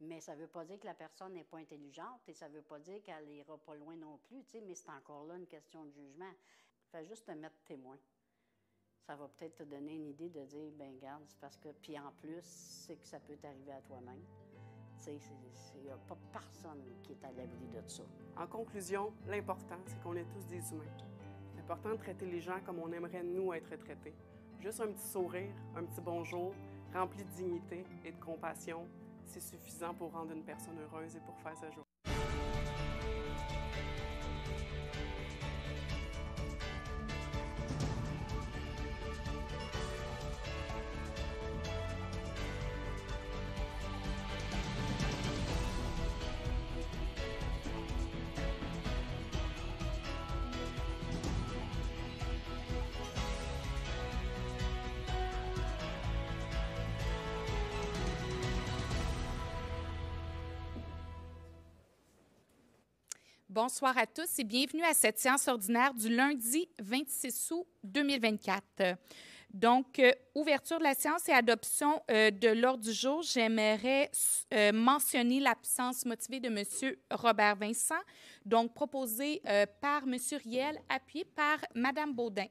Mais ça ne veut pas dire que la personne n'est pas intelligente et ça ne veut pas dire qu'elle n'ira pas loin non plus, tu sais, mais c'est encore là une question de jugement. Fais juste te mettre témoin. Ça va peut-être te donner une idée de dire, ben garde, c'est parce que. Puis en plus, c'est que ça peut t'arriver à toi-même. Tu sais, il n'y a pas personne qui est à l'abri de ça. En conclusion, l'important, c'est qu'on est tous des humains. L'important de traiter les gens comme on aimerait nous être traités. Juste un petit sourire, un petit bonjour, rempli de dignité et de compassion, c'est suffisant pour rendre une personne heureuse et pour faire sa journée. Bonsoir à tous et bienvenue à cette séance ordinaire du lundi 26 août 2024. Donc, euh, ouverture de la séance et adoption euh, de l'ordre du jour, j'aimerais euh, mentionner l'absence motivée de M. Robert Vincent, donc proposée par M. Riel, appuyée par Mme Baudin.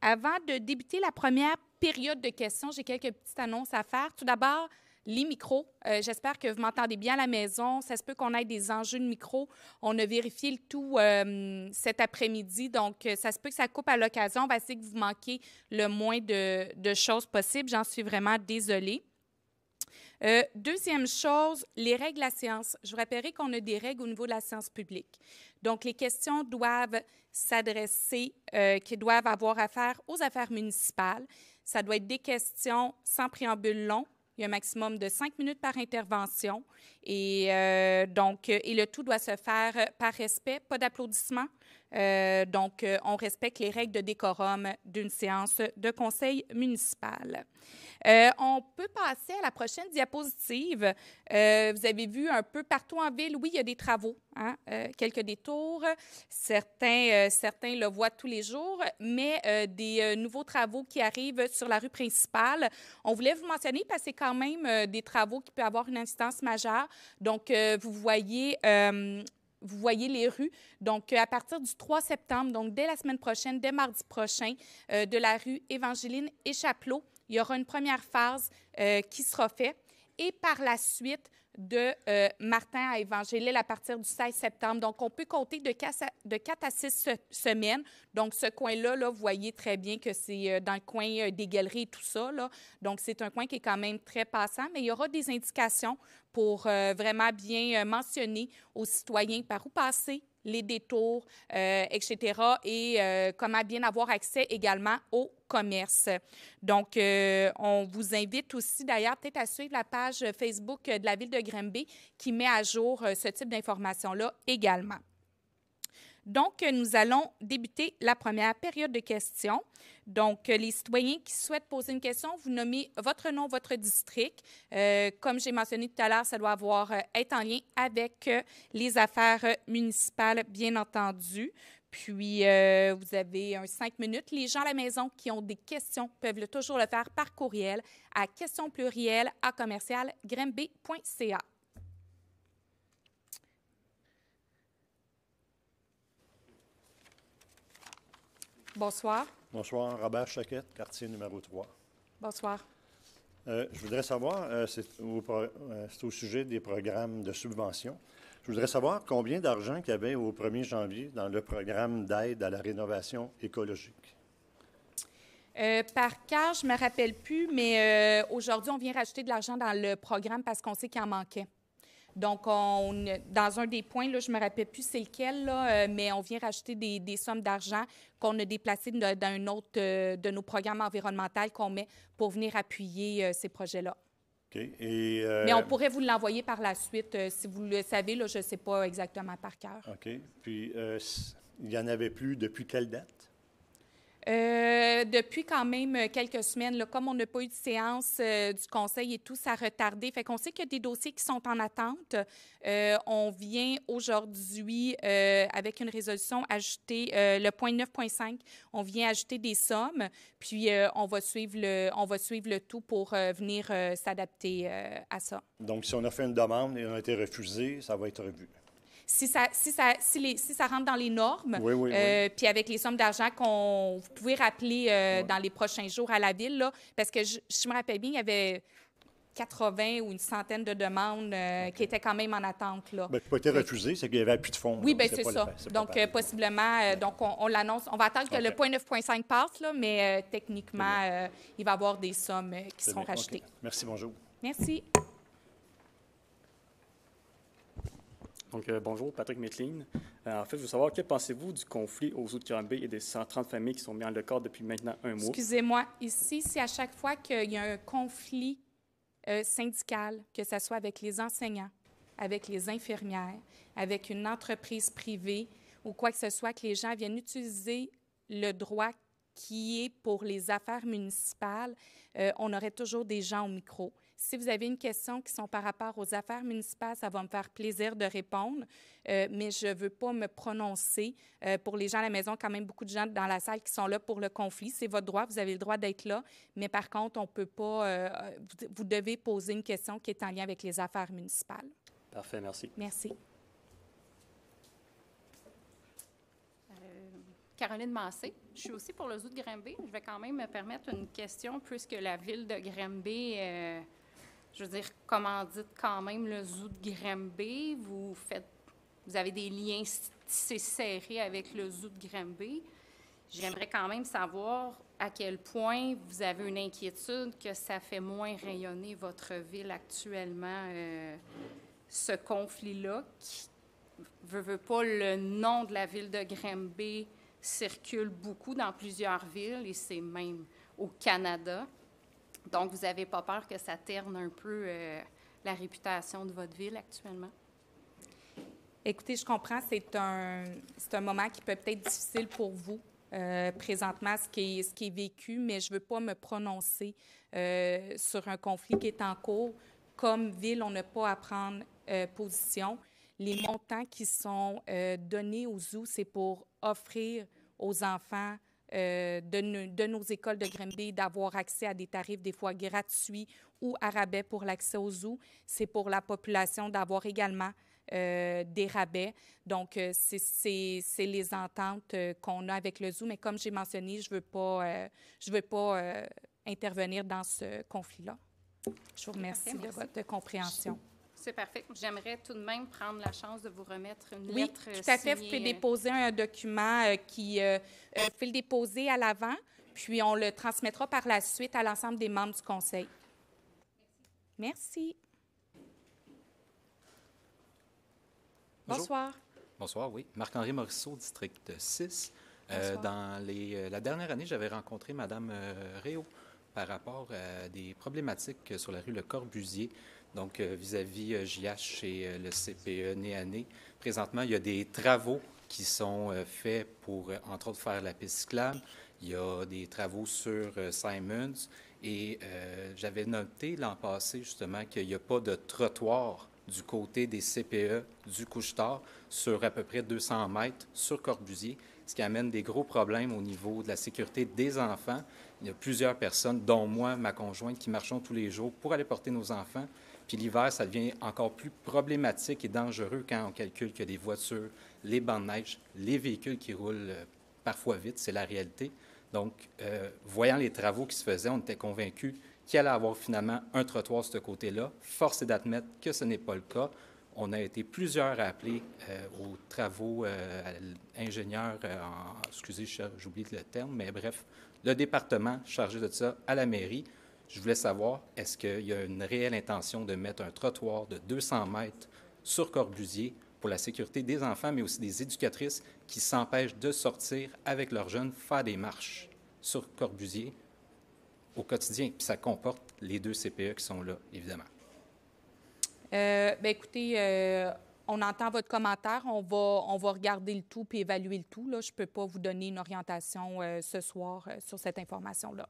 Avant de débuter la première période de questions, j'ai quelques petites annonces à faire. Tout d'abord, les micros. Euh, j'espère que vous m'entendez bien à la maison. Ça se peut qu'on ait des enjeux de micro. On a vérifié le tout euh, cet après-midi, donc euh, ça se peut que ça coupe à l'occasion. On va essayer que vous manquiez le moins de, choses possibles. J'en suis vraiment désolée. deuxième chose, les règles de la séance. Je vous rappellerai qu'on a des règles au niveau de la science publique. Donc, les questions doivent s'adresser, qui doivent avoir affaire aux affaires municipales. Ça doit être des questions sans préambule long, il y a un maximum de cinq minutes par intervention. Et euh, donc, et le tout doit se faire par respect, pas d'applaudissements, euh, donc, euh, on respecte les règles de décorum d'une séance de conseil municipal. Euh, on peut passer à la prochaine diapositive. vous avez vu un peu partout en ville, oui, il y a des travaux, hein, quelques détours. Certains, certains le voient tous les jours, mais des nouveaux travaux qui arrivent sur la rue principale. On voulait vous mentionner parce que c'est quand même des travaux qui peuvent avoir une incidence majeure. Donc, vous voyez vous voyez les rues. Donc, euh, à partir du 3 septembre, donc dès la semaine prochaine, dès mardi prochain, euh, de la rue Évangeline et Chapelot, il y aura une première phase euh, qui sera faite et par la suite de euh, Martin à Évangélil à partir du 16 septembre. Donc, on peut compter de 4 à, de 6 semaines. Donc, ce coin-là, là, vous voyez très bien que c'est euh, dans le coin euh, des galeries et tout ça. Donc, c'est un coin qui est quand même très passant, mais il y aura des indications pour vraiment bien mentionner aux citoyens par où passer, les détours, etc. Euh, et euh, comment bien avoir accès également au commerce. Donc, euh, on vous invite aussi d'ailleurs peut-être à suivre la page Facebook de la ville de Grimby qui met à jour ce type d'informations-là également. Donc, nous allons débuter la première période de questions. Donc, euh, les citoyens qui souhaitent poser une question, vous nommez votre nom, votre district. Euh, comme j'ai mentionné tout à l'heure, ça doit avoir, euh, être en lien avec les affaires municipales, bien entendu. Puis, vous avez un cinq minutes. Les gens à la maison qui ont des questions peuvent toujours le faire par courriel à question à Bonsoir. Bonsoir, Robert Chaquette, quartier numéro 3. Bonsoir. Euh, je voudrais savoir, euh, euh, c'est au, sujet des programmes de subvention, je voudrais savoir combien d'argent qu'il y avait au 1er janvier dans le programme d'aide à la rénovation écologique. par cas, je ne me rappelle plus, mais aujourd'hui, on vient rajouter de l'argent dans le programme parce qu'on sait qu'il en manquait. Donc, on, dans un des points, je ne me rappelle plus c'est lequel, là, euh, mais on vient racheter des, sommes d'argent qu'on a déplacées un autre euh, de nos programmes environnementaux qu'on met pour venir appuyer euh, ces projets-là. Mais on pourrait vous l'envoyer par la suite. si vous le savez, là, je ne sais pas exactement par cœur. OK. Puis, il n'y en avait plus depuis quelle date? Euh, depuis quand même euh, quelques semaines, comme on n'a pas eu de séance euh, du conseil et tout, ça a retardé. Fait qu'on sait qu'il y a des dossiers qui sont en attente. on vient aujourd'hui avec une résolution ajouter le point 9.5. On vient ajouter des sommes, puis on va suivre le, on va suivre le tout pour venir s'adapter à ça. Donc, si on a fait une demande et on a été refusé, ça va être revu si ça, si ça, rentre dans les normes, euh, puis avec les sommes d'argent qu'on pouvait rappeler euh, dans les prochains jours à la ville, là, parce que je, je me rappelle bien, il y avait 80 ou une centaine de demandes euh, qui étaient quand même en attente. Là. Bien, qui n'ont pas été refusées, c'est qu'il n'y avait plus de fonds. Oui, bien, c'est ça. donc, possiblement, donc on, l'annonce. On va attendre que le point 9.5 passe, là, mais techniquement, il va y avoir des sommes qui seront rachetées. Merci, bonjour. Merci. Donc, euh, bonjour, Patrick Metlin. Euh, en fait, je veux savoir, que pensez-vous du conflit aux eaux de et des 130 familles qui sont mises en le corps depuis maintenant un mois? Excusez-moi, ici, c'est à chaque fois qu'il y a un conflit euh, syndical, que ce soit avec les enseignants, avec les infirmières, avec une entreprise privée ou quoi que ce soit, que les gens viennent utiliser le droit qui est pour les affaires municipales, on aurait toujours des gens au micro. Si vous avez une question qui sont par rapport aux affaires municipales, ça va me faire plaisir de répondre, euh, mais je ne veux pas me prononcer. Euh, pour les gens à la maison, quand même beaucoup de gens dans la salle qui sont là pour le conflit. C'est votre droit, vous avez le droit d'être là, mais par contre, on peut pas, euh, vous, devez poser une question qui est en lien avec les affaires municipales. Parfait, merci. Merci. Caroline Massé. Je suis aussi pour le zoo de grimbé Je vais quand même me permettre une question puisque la ville de grimby je veux dire, comment dites quand même le zoo de Granby, vous faites, vous avez des liens tissés serrés avec le zoo de b J'aimerais quand même savoir à quel point vous avez une inquiétude que ça fait moins rayonner votre ville actuellement, euh, ce conflit-là, qui veut, veut, pas, le nom de la ville de b circule beaucoup dans plusieurs villes et c'est même au Canada. Donc, vous n'avez pas peur que ça terne un peu euh, la réputation de votre ville actuellement? Écoutez, je comprends, c'est un, un moment qui peut être difficile pour vous. Euh, présentement, ce qui, est, ce qui est vécu, mais je ne veux pas me prononcer euh, sur un conflit qui est en cours. Comme ville, on n'a pas à prendre position. Les montants qui sont donnés aux zoos, c'est pour offrir aux enfants euh, de, nos écoles de Grimby d'avoir accès à des tarifs des fois gratuits ou à rabais pour l'accès aux zoo C'est pour la population d'avoir également euh, des rabais. Donc, euh, c'est les ententes qu'on a avec le zoo. Mais comme j'ai mentionné, je ne veux pas, je veux pas intervenir dans ce conflit-là. Je vous remercie de votre compréhension. C'est parfait. J'aimerais tout de même prendre la chance de vous remettre une lettre. Oui, tout à fait. Vous pouvez euh, déposer un document euh, qui. Euh, euh vous le déposer à l'avant, puis on le transmettra par la suite à l'ensemble des membres du Conseil. Merci. Bonsoir. Bonsoir, oui. Marc-Henri Morisseau, district 6. dans les, la dernière année, j'avais rencontré Mme Réau par rapport à des problématiques sur la rue Le Corbusier donc euh, vis-à-vis JH euh, et euh, le CPE nez à nez. Présentement, il y a des travaux qui sont faits pour, entre autres, faire la piste cyclable. Il y a des travaux sur Simons. Et j'avais noté l'an passé, justement, qu'il n'y a pas de trottoir du côté des CPE du Couche-Tard sur à peu près 200 mètres sur Corbusier, ce qui amène des gros problèmes au niveau de la sécurité des enfants. Il y a plusieurs personnes, dont moi, ma conjointe, qui marchons tous les jours pour aller porter nos enfants puis l'hiver, ça devient encore plus problématique et dangereux quand on calcule que des voitures, les bandes de neige, les véhicules qui roulent euh, parfois vite, c'est la réalité. Donc, euh, voyant les travaux qui se faisaient, on était convaincus qu'il allait avoir finalement un trottoir de ce côté-là. Force est d'admettre que ce n'est pas le cas. On a été plusieurs à appeler euh, aux travaux ingénieurs, excusez, j'oublie le terme, mais bref, le département chargé de ça à la mairie. Je voulais savoir, est-ce qu'il y a une réelle intention de mettre un trottoir de 200 mètres sur Corbusier pour la sécurité des enfants, mais aussi des éducatrices qui s'empêchent de sortir avec leurs jeunes, faire des marches sur Corbusier au quotidien. Puis ça comporte les deux CPE qui sont là, évidemment. Euh, ben écoutez, euh, on entend votre commentaire. On va, on va regarder le tout puis évaluer le tout. Là. Je ne peux pas vous donner une orientation euh, ce soir sur cette information-là.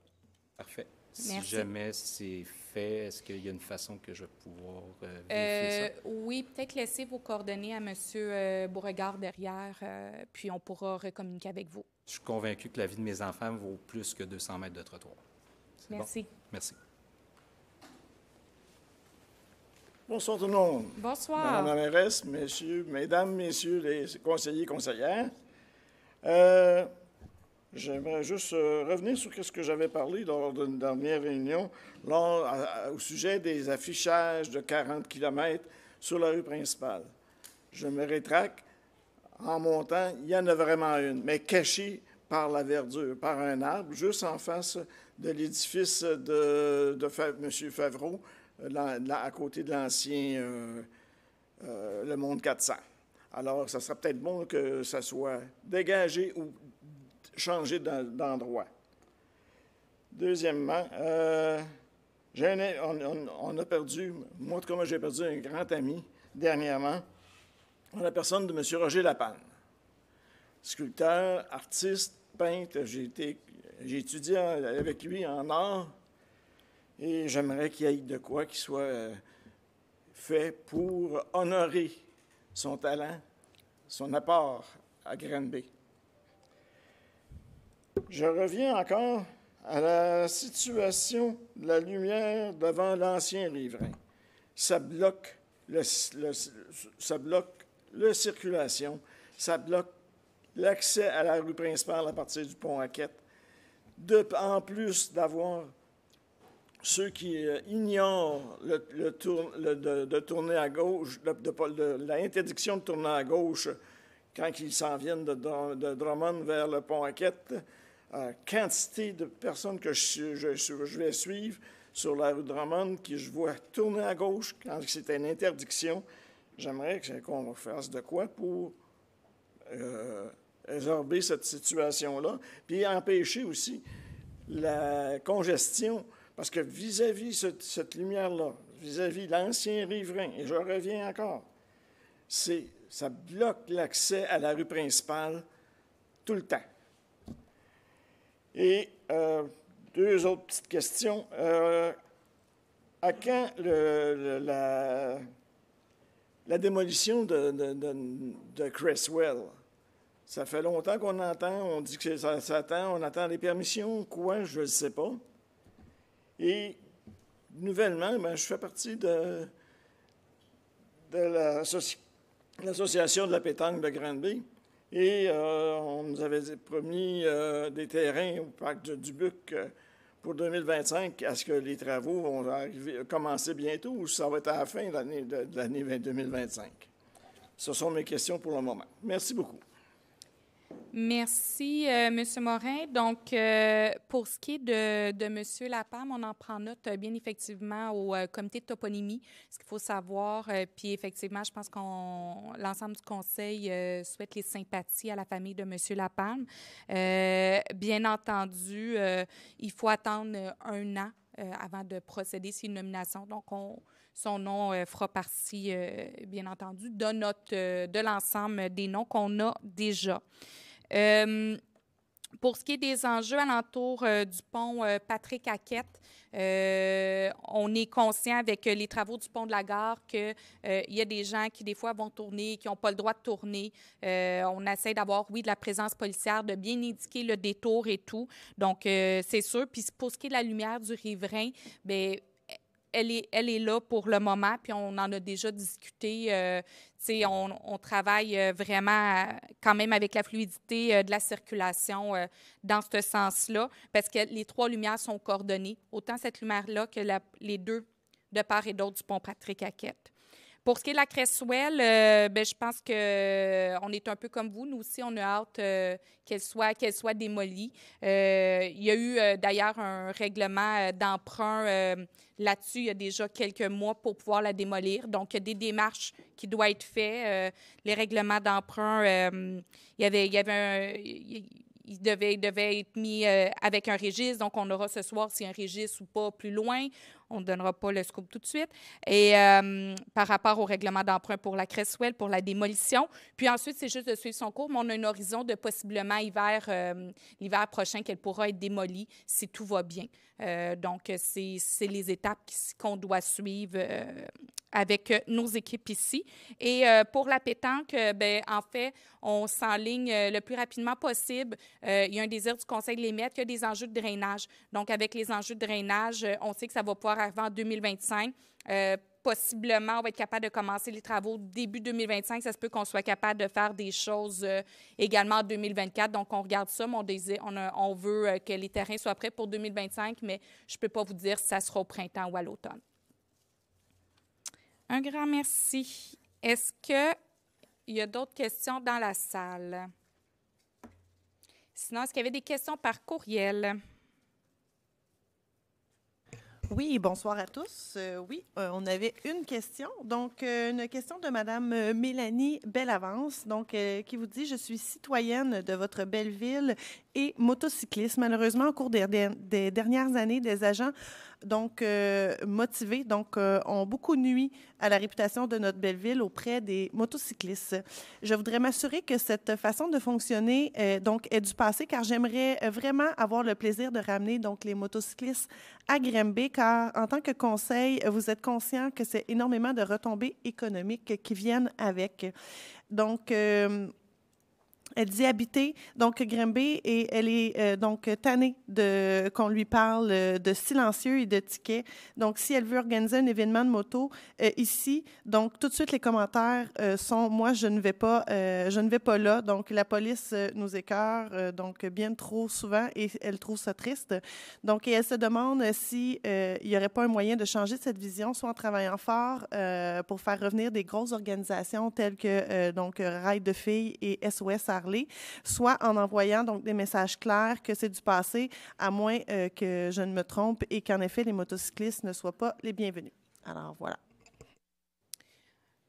Parfait. Si jamais c'est fait, est-ce qu'il y a une façon que je vais pouvoir euh, vérifier euh, Oui, peut-être laisser vos coordonnées à M. Euh, Beauregard derrière, puis on pourra recommuniquer avec vous. Je suis convaincu que la vie de mes enfants vaut plus que 200 mètres de trottoir. Merci. Merci. Bonsoir tout le monde. Bonsoir. Madame mairesse, messieurs, mesdames, messieurs les conseillers, conseillères. J'aimerais juste euh, revenir sur ce que j'avais parlé lors d'une dernière réunion au sujet des affichages de 40 km sur la rue principale. Je me rétracte. En montant, il y en a vraiment une, mais cachée par la verdure, par un arbre, juste en face de l'édifice de, M. Favreau, euh, à côté de l'ancien euh, Le Monde 400. Alors, ça serait peut-être bon que ça soit dégagé ou changer d'endroit. Deuxièmement, euh, on, a perdu, moi, comme j'ai perdu un grand ami dernièrement, la personne de M. Roger Lapanne. Sculpteur, artiste, peintre, j'ai étudié avec lui en art et j'aimerais qu'il y ait de quoi qui soit euh, fait pour honorer son talent, son apport à Granby je reviens encore à la situation de la lumière devant l'ancien riverain. Ça bloque, ça bloque la circulation, ça bloque l'accès à la rue principale à partir du pont Aquette. De, en plus d'avoir ceux qui euh, ignorent le, de, tourner à gauche, l'interdiction de tourner à gauche quand ils s'en viennent de, Drummond vers le pont Aquette, quantité de personnes que je, vais suivre sur la rue Drummond, qui je vois tourner à gauche quand c'est une interdiction. J'aimerais qu'on fasse de quoi pour euh, résorber cette situation-là, puis empêcher aussi la congestion, parce que vis-à-vis cette, lumière-là, vis-à-vis l'ancien riverain, et je reviens encore, c'est ça bloque l'accès à la rue principale tout le temps. Et euh, deux autres petites questions. Euh, à quand la, démolition de, de, Cresswell? Ça fait longtemps qu'on entend, on dit que ça, attend, on attend les permissions, quoi, je ne sais pas. Et nouvellement, ben, je fais partie de, l'association de la pétanque de Granby. Et euh, on nous avait promis euh, des terrains au parc de Dubuc euh, pour 2025. Est-ce que les travaux vont arriver, commencer bientôt ou ça va être à la fin de l'année 2025? Ce sont mes questions pour le moment. Merci beaucoup. Merci, euh, M. Morin. Donc, euh, pour ce qui est de, M. Lapalme, on en prend note euh, bien effectivement au comité de toponymie, ce qu'il faut savoir. puis effectivement, je pense qu'on l'ensemble du conseil souhaite les sympathies à la famille de M. Lapalme. bien entendu, il faut attendre un an avant de procéder à une nomination. Donc, on, son nom fera partie, bien entendu, de, de l'ensemble des noms qu'on a déjà. Euh, pour ce qui est des enjeux alentour euh, du pont euh, Patrick aquette on est conscient avec les travaux du pont de la gare qu'il y a des gens qui, des fois, vont tourner, qui n'ont pas le droit de tourner. on essaie d'avoir, oui, de la présence policière, de bien indiquer le détour et tout. Donc, c'est sûr. Puis pour ce qui est de la lumière du riverain, bien, elle est, elle là pour le moment, puis on en a déjà discuté. Euh, on, travaille euh, vraiment quand même avec la fluidité euh, de la circulation dans ce sens-là, parce que les trois lumières sont coordonnées, autant cette lumière-là que les deux de part et d'autre du pont Patrick Aquette. Pour ce qui est de la Cresswell, euh, ben, je pense qu'on euh, est un peu comme vous. Nous aussi, on a hâte euh, qu'elle soit, démolie. il y a eu d'ailleurs un règlement d'emprunt là-dessus il y a déjà quelques mois pour pouvoir la démolir. Donc, il y a des démarches qui doivent être faites. les règlements d'emprunt, il y avait, il y avait il, devait, être mis avec un registre. Donc, on aura ce soir si un registre ou pas plus loin. On ne donnera pas le scoop tout de suite. Et euh, par rapport au règlement d'emprunt pour la Cresswell, pour la démolition. Puis ensuite, c'est juste de suivre son cours, mais on a un horizon de possiblement hiver, euh, l'hiver prochain qu'elle pourra être démolie si tout va bien. Euh, donc, c'est les étapes qu'on doit suivre avec nos équipes ici. Et pour la pétanque, ben, en fait, on s'enligne le plus rapidement possible. il y a un désir du Conseil de les mettre. Il y a des enjeux de drainage. Donc, avec les enjeux de drainage, on sait que ça va pouvoir avant 2025. Euh, possiblement, on va être capable de commencer les travaux début 2025. Ça se peut qu'on soit capable de faire des choses euh, également en 2024. Donc, on regarde ça, on, on, veut euh, que les terrains soient prêts pour 2025, mais je ne peux pas vous dire si ça sera au printemps ou à l'automne. Un grand merci. Est-ce qu'il y a d'autres questions dans la salle? Sinon, est-ce qu'il y avait des questions par courriel? Oui, bonsoir à tous. Euh, oui, euh, on avait une question. Donc, euh, une question de Madame Mélanie Bellavance, donc, qui vous dit Je suis citoyenne de votre belle ville et motocyclistes. Malheureusement, au cours des, dernières années, des agents donc euh, motivés donc euh, ont beaucoup nui à la réputation de notre belle ville auprès des motocyclistes. Je voudrais m'assurer que cette façon de fonctionner euh, donc est du passé car j'aimerais vraiment avoir le plaisir de ramener donc les motocyclistes à Grimby car en tant que conseil, vous êtes conscient que c'est énormément de retombées économiques qui viennent avec. Donc, elle dit habiter, donc Grimby, et elle est euh, donc tannée de, qu'on lui parle euh, de silencieux et de tickets. Donc, si elle veut organiser un événement de moto euh, ici, donc tout de suite, les commentaires sont « Moi, je ne vais pas, je ne vais pas là ». Donc, la police nous écœure, donc bien trop souvent, et elle trouve ça triste. Donc, elle se demande s'il n'y aurait pas un moyen de changer cette vision, soit en travaillant fort pour faire revenir des grosses organisations telles que donc Rail de filles et SOS Arles soit en envoyant donc des messages clairs que c'est du passé, à moins euh, que je ne me trompe et qu'en effet les motocyclistes ne soient pas les bienvenus. Alors voilà.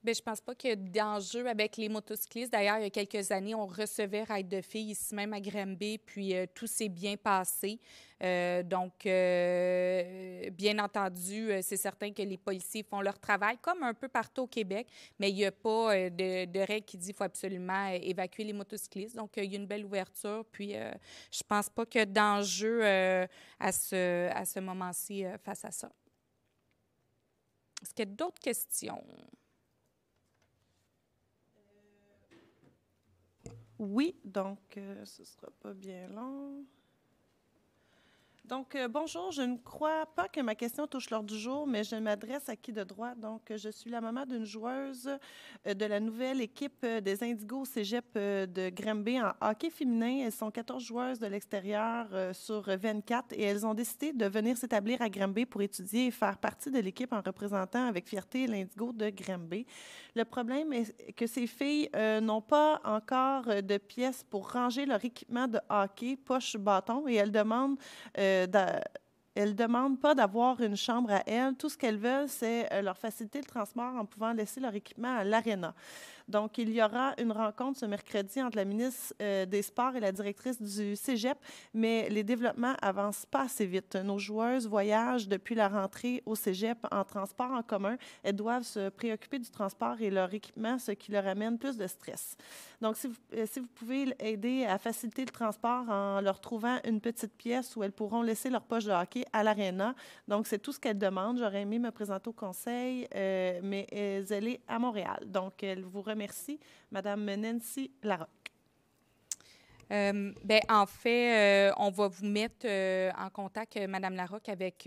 Bien, je pense pas qu'il y ait d'enjeu avec les motocyclistes. D'ailleurs, il y a quelques années, on recevait raide de filles ici même à Granby, puis euh, tout s'est bien passé. Euh, donc, euh, bien entendu, c'est certain que les policiers font leur travail, comme un peu partout au Québec, mais il n'y a pas de, règle qui dit qu'il faut absolument évacuer les motocyclistes. Donc, il y a une belle ouverture, puis je pense pas qu'il y ait d'enjeu à ce moment-ci face à ça. Est-ce qu'il y a d'autres questions? Oui, donc euh, ce ne sera pas bien long. Donc, euh, bonjour, je ne crois pas que ma question touche l'ordre du jour, mais je m'adresse à qui de droit. Donc, euh, je suis la maman d'une joueuse de la nouvelle équipe des Indigos Cégep de Grimby en hockey féminin. Elles sont 14 joueuses de l'extérieur sur 24 et elles ont décidé de venir s'établir à Grimby pour étudier et faire partie de l'équipe en représentant avec fierté l'Indigo de Grimby. Le problème est que ces filles euh, n'ont pas encore euh, de pièces pour ranger leur équipement de hockey poche-bâton et elles euh, elles ne demandent pas d'avoir une chambre à elles. Tout ce qu'elles veulent, c'est leur faciliter le transport en pouvant laisser leur équipement à l'aréna. Donc, il y aura une rencontre ce mercredi entre la ministre euh, des Sports et la directrice du Cégep, mais les développements avancent pas assez vite. Nos joueuses voyagent depuis la rentrée au Cégep en transport en commun. Elles doivent se préoccuper du transport et leur équipement, ce qui leur amène plus de stress. Donc, si vous, euh, pouvez aider à faciliter le transport en leur trouvant une petite pièce où elles pourront laisser leur poche de hockey à l'aréna. Donc, c'est tout ce qu'elles demandent. J'aurais aimé me présenter au conseil, euh, mais elle est à Montréal. Donc, elle vous remercie Merci. Madame Nancy Larocque. Euh, ben, en fait, euh, on va vous mettre euh, en contact, Madame Larocque, avec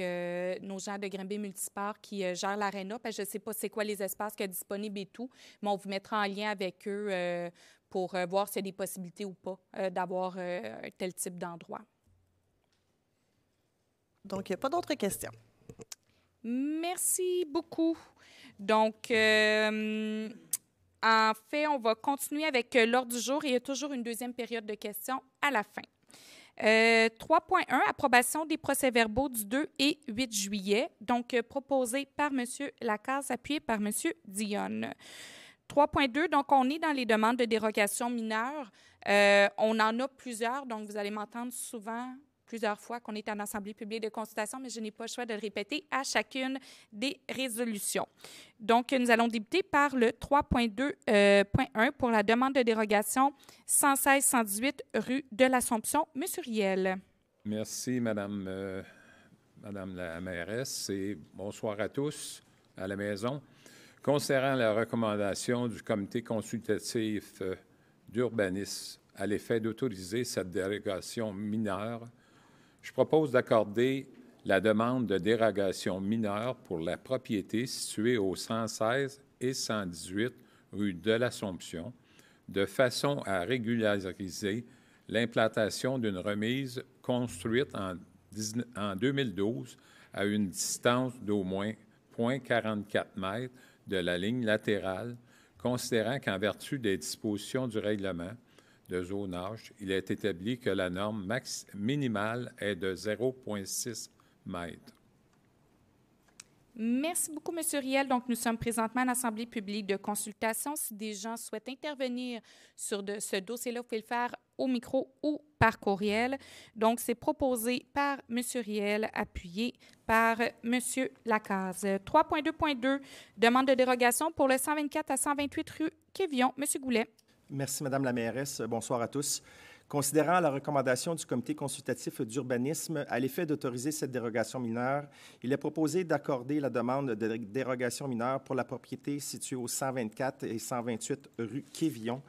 nos gens de Grimby Multisport qui gèrent l'aréna. Je ne sais pas c'est quoi les espaces qui sont disponibles et tout, mais on vous mettra en lien avec eux pour voir s'il y a des possibilités ou pas d'avoir tel type d'endroit. Donc, il n'y a pas d'autres questions. Merci beaucoup. Donc, en fait, on va continuer avec euh, l'ordre du jour il y a toujours une deuxième période de questions à la fin. 3.1, euh, approbation des procès-verbaux du 2 et 8 juillet, donc euh, proposé par M. Lacasse, appuyé par M. Dionne. 3.2, donc on est dans les demandes de dérogation mineure. on en a plusieurs, donc vous allez m'entendre souvent plusieurs fois qu'on est en Assemblée publique de consultation, mais je n'ai pas le choix de le répéter à chacune des résolutions. Donc, nous allons débuter par le 3.2.1 euh, pour la demande de dérogation 116-118 rue de l'Assomption. Monsieur Riel. Merci, euh, Madame, la mairesse, et bonsoir à tous à la maison. Concernant la recommandation du comité consultatif euh, d'urbanisme à l'effet d'autoriser cette dérogation mineure je propose d'accorder la demande de dérogation mineure pour la propriété située au 116 et 118 rue de l'Assomption, de façon à régulariser l'implantation d'une remise construite en, en 2012 à une distance d'au moins 0,44 m de la ligne latérale, considérant qu'en vertu des dispositions du règlement, de zonage, il est établi que la norme max minimale est de 0,6 mètres. Merci beaucoup, M. Riel. Donc, nous sommes présentement à l'Assemblée publique de consultation. Si des gens souhaitent intervenir sur ce dossier-là, vous pouvez le faire au micro ou par courriel. Donc, c'est proposé par M. Riel, appuyé par M. Lacaze. 3.2.2, demande de dérogation pour le 124 à 128 rue Kevion. M. Goulet. Merci, Madame la mairesse. Bonsoir à tous. Considérant la recommandation du comité consultatif d'urbanisme à l'effet d'autoriser cette dérogation mineure, il est proposé d'accorder la demande de dérogation mineure pour la propriété située aux 124 et 128 rue Quévillon,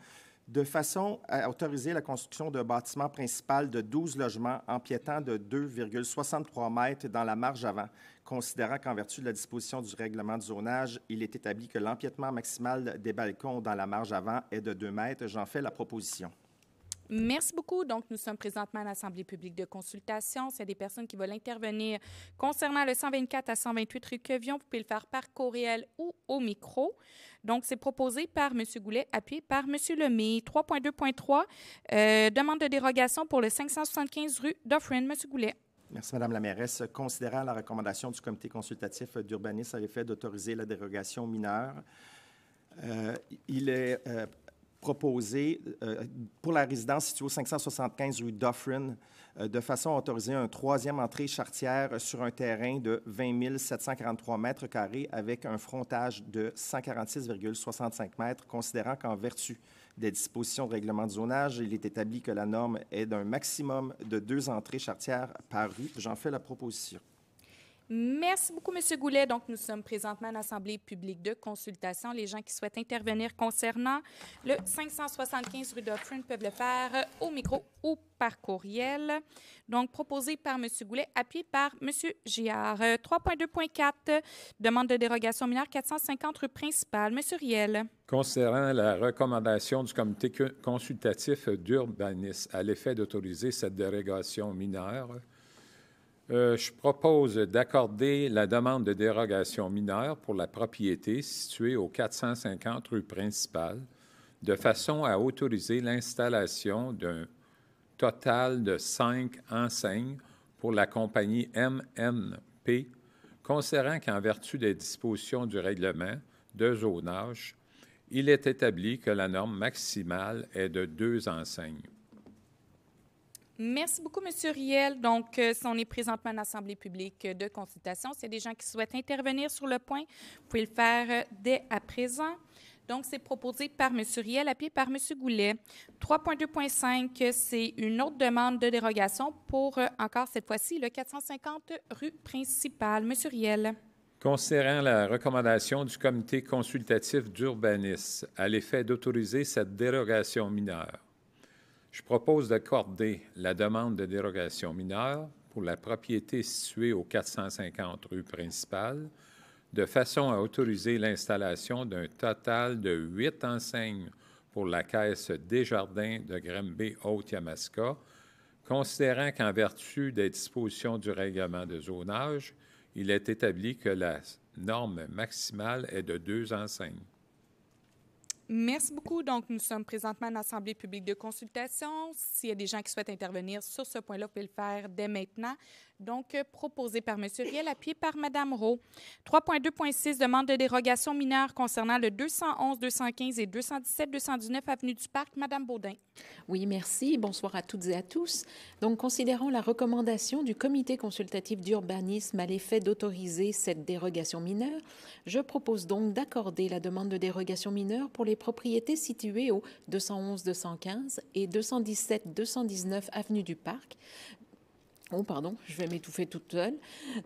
de façon à autoriser la construction d'un bâtiment principal de 12 logements empiétant de 2,63 mètres dans la marge avant, considérant qu'en vertu de la disposition du règlement de zonage, il est établi que l'empiètement maximal des balcons dans la marge avant est de 2 mètres. J'en fais la proposition. Merci beaucoup. Donc, nous sommes présentement à l'Assemblée publique de consultation. S'il y a des personnes qui veulent intervenir concernant le 124 à 128 rue Quevion, vous pouvez le faire par courriel ou au micro. Donc, c'est proposé par M. Goulet, appuyé par M. Lemay. 3.2.3, euh, demande de dérogation pour le 575 rue Dufferin. M. Goulet. Merci, Madame la mairesse. Considérant la recommandation du comité consultatif d'urbanisme à l'effet d'autoriser la dérogation mineure, euh, il est euh, proposé euh, pour la résidence située au 575 rue Dufferin de façon à autoriser un troisième entrée chartière sur un terrain de 20 743 mètres carrés avec un frontage de 146,65 m, considérant qu'en vertu des dispositions de règlement de zonage, il est établi que la norme est d'un maximum de deux entrées chartières par rue. J'en fais la proposition. Merci beaucoup, M. Goulet. Donc, nous sommes présentement à l'Assemblée publique de consultation. Les gens qui souhaitent intervenir concernant le 575 rue Dufferin peuvent le faire au micro ou par courriel. Donc, proposé par M. Goulet, appuyé par M. Giard. 3.2.4, euh, demande de dérogation mineure 450 rue principale. M. Riel. Concernant la recommandation du comité consultatif d'urbanisme à l'effet d'autoriser cette dérogation mineure, euh, je propose d'accorder la demande de dérogation mineure pour la propriété située au 450 rue principale, de façon à autoriser l'installation d'un total de cinq enseignes pour la compagnie MNP, considérant qu'en vertu des dispositions du règlement de zonage, il est établi que la norme maximale est de deux enseignes. Merci beaucoup, M. Riel. Donc, euh, si on est présentement à l'Assemblée publique de consultation, s'il y a des gens qui souhaitent intervenir sur le point, vous pouvez le faire euh, dès à présent. Donc, c'est proposé par M. Riel, appuyé par M. Goulet. 3.2.5, c'est une autre demande de dérogation pour, euh, encore cette fois-ci, le 450 rue principale. M. Riel. Concernant la recommandation du comité consultatif d'urbanisme à l'effet d'autoriser cette dérogation mineure, je propose d'accorder la demande de dérogation mineure pour la propriété située aux 450 rues principales, de façon à autoriser l'installation d'un total de huit enseignes pour la caisse Desjardins de Grimby-Haute-Yamaska, considérant qu'en vertu des dispositions du règlement de zonage, il est établi que la norme maximale est de deux enseignes. Merci beaucoup. Donc, nous sommes présentement à assemblée publique de consultation. S'il y a des gens qui souhaitent intervenir sur ce point-là, vous pouvez le faire dès maintenant. Donc, euh, proposé par M. Riel, appuyé par Mme Rowe. 3.2.6, demande de dérogation mineure concernant le 211, 215 et 217, 219 Avenue du Parc. Mme Baudin. Oui, merci. Bonsoir à toutes et à tous. Donc, considérant la recommandation du Comité consultatif d'urbanisme à l'effet d'autoriser cette dérogation mineure, je propose donc d'accorder la demande de dérogation mineure pour les propriétés situées au 211, 215 et 217, 219 Avenue du Parc, oh pardon, je vais m'étouffer toute seule,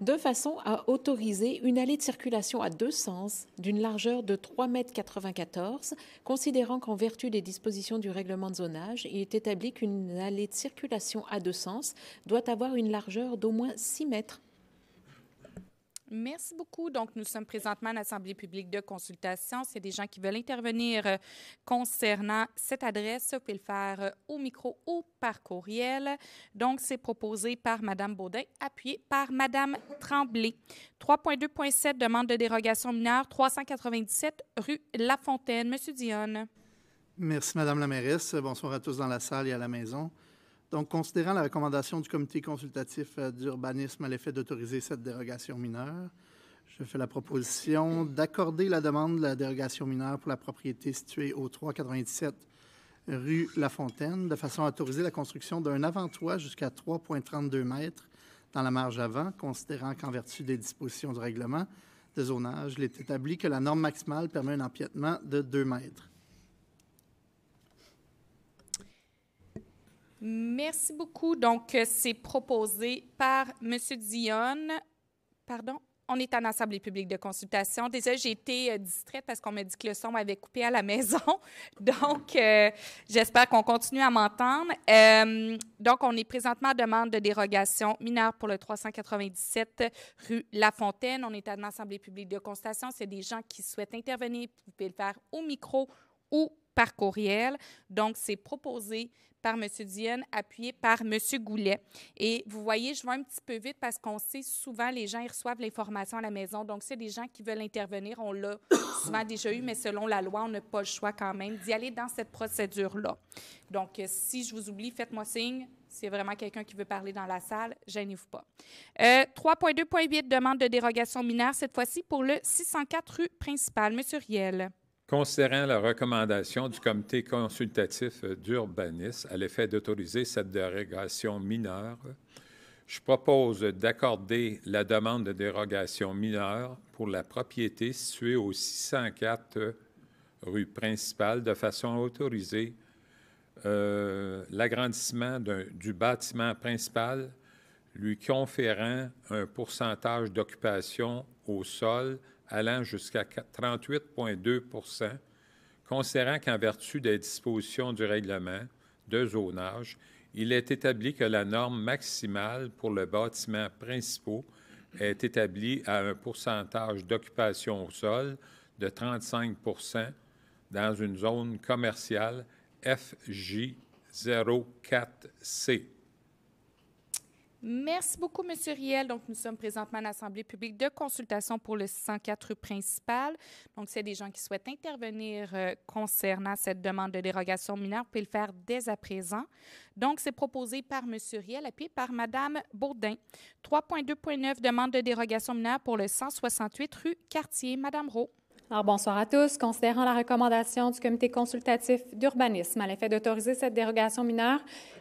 de façon à autoriser une allée de circulation à deux sens d'une largeur de 3,94 m, considérant qu'en vertu des dispositions du règlement de zonage, il est établi qu'une allée de circulation à deux sens doit avoir une largeur d'au moins 6 mètres Merci beaucoup. Donc, nous sommes présentement à l'Assemblée publique de consultation. S'il y a des gens qui veulent intervenir euh, concernant cette adresse, vous pouvez le faire euh, au micro ou par courriel. Donc, c'est proposé par Mme Baudin, appuyé par Mme Tremblay. 3.2.7, demande de dérogation mineure, 397 rue Lafontaine. Monsieur Dionne. Merci, Madame la mairesse. Bonsoir à tous dans la salle et à la maison. Donc, considérant la recommandation du comité consultatif euh, d'urbanisme à l'effet d'autoriser cette dérogation mineure, je fais la proposition d'accorder la demande de la dérogation mineure pour la propriété située au 397 rue La Fontaine, de façon à autoriser la construction d'un avant-toit jusqu'à 3,32 mètres dans la marge avant, considérant qu'en vertu des dispositions du règlement de zonage, il est établi que la norme maximale permet un empiètement de 2 mètres. Merci beaucoup. Donc, euh, c'est proposé par M. Dion. Pardon? On est en Assemblée publique de consultation. Déjà, j'ai été euh, distraite parce qu'on m'a dit que le son avait coupé à la maison. Donc, euh, j'espère qu'on continue à m'entendre. donc, on est présentement à demande de dérogation mineure pour le 397 rue La Fontaine. On est en Assemblée publique de consultation. C'est des gens qui souhaitent intervenir. Vous pouvez le faire au micro ou par courriel. Donc, c'est proposé par M. Dionne, appuyé par M. Goulet. Et vous voyez, je vais un petit peu vite parce qu'on sait souvent, les gens reçoivent l'information à la maison. Donc, c'est des gens qui veulent intervenir. On l'a souvent déjà eu, mais selon la loi, on n'a pas le choix quand même d'y aller dans cette procédure-là. Donc, euh, si je vous oublie, faites-moi signe. y a vraiment quelqu'un qui veut parler dans la salle, gênez-vous pas. 3.2.8, euh, demande de dérogation mineure, cette fois-ci pour le 604 rue principale. Monsieur Riel considérant la recommandation du comité consultatif euh, d'urbanisme à l'effet d'autoriser cette dérogation mineure, je propose d'accorder la demande de dérogation mineure pour la propriété située au 604 euh, rue principale de façon à autoriser euh, l'agrandissement du bâtiment principal lui conférant un pourcentage d'occupation au sol allant jusqu'à 38,2 considérant qu'en vertu des dispositions du règlement de zonage, il est établi que la norme maximale pour le bâtiment principal est établie à un pourcentage d'occupation au sol de 35 dans une zone commerciale FJ04C. Merci beaucoup, M. Riel. Donc, nous sommes présentement à l'Assemblée publique de consultation pour le 104 principal. Donc, c'est des gens qui souhaitent intervenir euh, concernant cette demande de dérogation mineure, vous pouvez le faire dès à présent. Donc, c'est proposé par M. Riel, appuyé par Mme Bourdin. 3.2.9, demande de dérogation mineure pour le 168 rue Cartier. Mme Rowe. Alors, bonsoir à tous. Considérant la recommandation du comité consultatif d'urbanisme à l'effet d'autoriser cette dérogation mineure,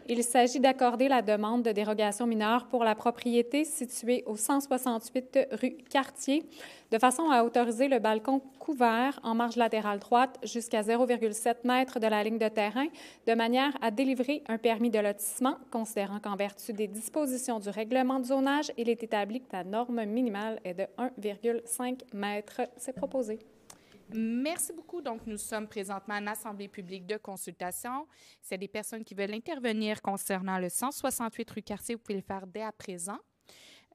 il s'agit d'accorder la demande de dérogation mineure pour la propriété située au 168 rue Cartier, de façon à autoriser le balcon couvert en marge latérale droite jusqu'à 0,7 m de la ligne de terrain, de manière à délivrer un permis de lotissement, considérant qu'en vertu des dispositions du règlement de zonage, il est établi que la norme minimale est de 1,5 m. C'est proposé. Merci beaucoup. Donc, nous sommes présentement en assemblée publique de consultation. C'est des personnes qui veulent intervenir concernant le 168 rue Cartier. Vous pouvez le faire dès à présent.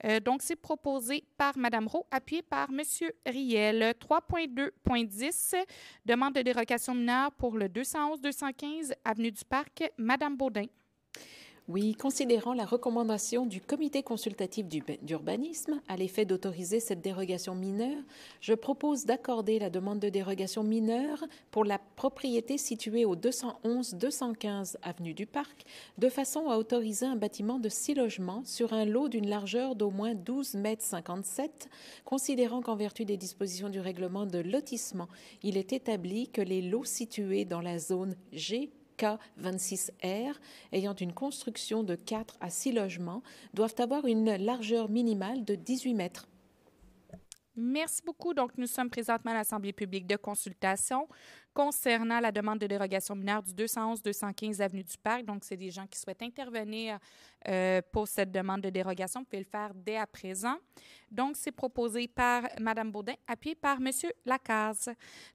Euh, donc, c'est proposé par Mme Rowe, appuyé par M. Riel. 3.2.10, demande de dérogation mineure pour le 211-215 Avenue du Parc, Mme Baudin. Oui, considérant la recommandation du Comité consultatif d'urbanisme à l'effet d'autoriser cette dérogation mineure, je propose d'accorder la demande de dérogation mineure pour la propriété située au 211-215 avenue du Parc, de façon à autoriser un bâtiment de six logements sur un lot d'une largeur d'au moins 12,57 mètres considérant qu'en vertu des dispositions du règlement de lotissement, il est établi que les lots situés dans la zone G K26R, ayant une construction de 4 à 6 logements, doivent avoir une largeur minimale de 18 mètres. Merci beaucoup. Donc, nous sommes présentement à l'Assemblée publique de consultation concernant la demande de dérogation mineure du 211-215 Avenue du Parc. Donc, c'est des gens qui souhaitent intervenir euh, pour cette demande de dérogation. Vous pouvez le faire dès à présent. Donc, c'est proposé par Mme Baudin, appuyé par M. Lacaze.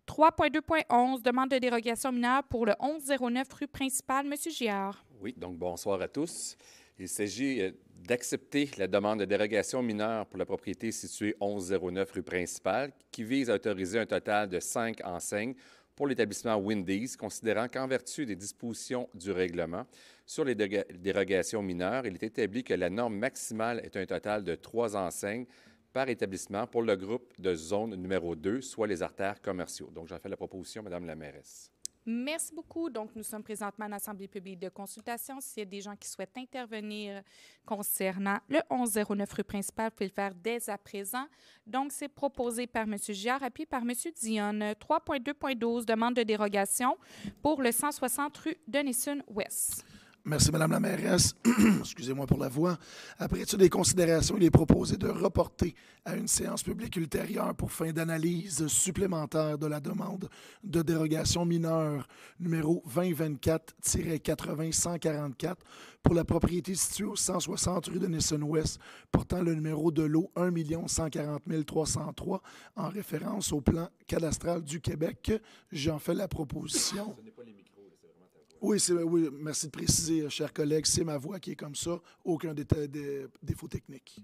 3.2.11, demande de dérogation mineure pour le 1109 rue principale. M. Giard. Oui, donc bonsoir à tous. Il s'agit euh, d'accepter la demande de dérogation mineure pour la propriété située 1109 rue principale, qui vise à autoriser un total de cinq enseignes pour l'établissement Windy's, considérant qu'en vertu des dispositions du règlement sur les dérogations mineures, il est établi que la norme maximale est un total de trois enseignes par établissement pour le groupe de zone numéro 2, soit les artères commerciaux. Donc, j'en fais la proposition, Madame la mairesse. Merci beaucoup. Donc, nous sommes présentement à l'Assemblée publique de consultation. S'il y a des gens qui souhaitent intervenir concernant le 1109 rue principale, vous pouvez le faire dès à présent. Donc, c'est proposé par M. Giard, appuyé par M. Dionne. 3.2.12, demande de dérogation pour le 160 rue Denison ouest Merci, Madame la mairesse. Excusez-moi pour la voix. Après toutes des considérations, il est proposé de reporter à une séance publique ultérieure pour fin d'analyse supplémentaire de la demande de dérogation mineure numéro 2024-80-144 pour la propriété située au 160 rue de Nesson-Ouest, portant le numéro de l'eau 1 140 303 en référence au plan cadastral du Québec. J'en fais la proposition. Oui, oui, merci de préciser, chers collègues. C'est ma voix qui est comme ça. Aucun détail de défaut technique.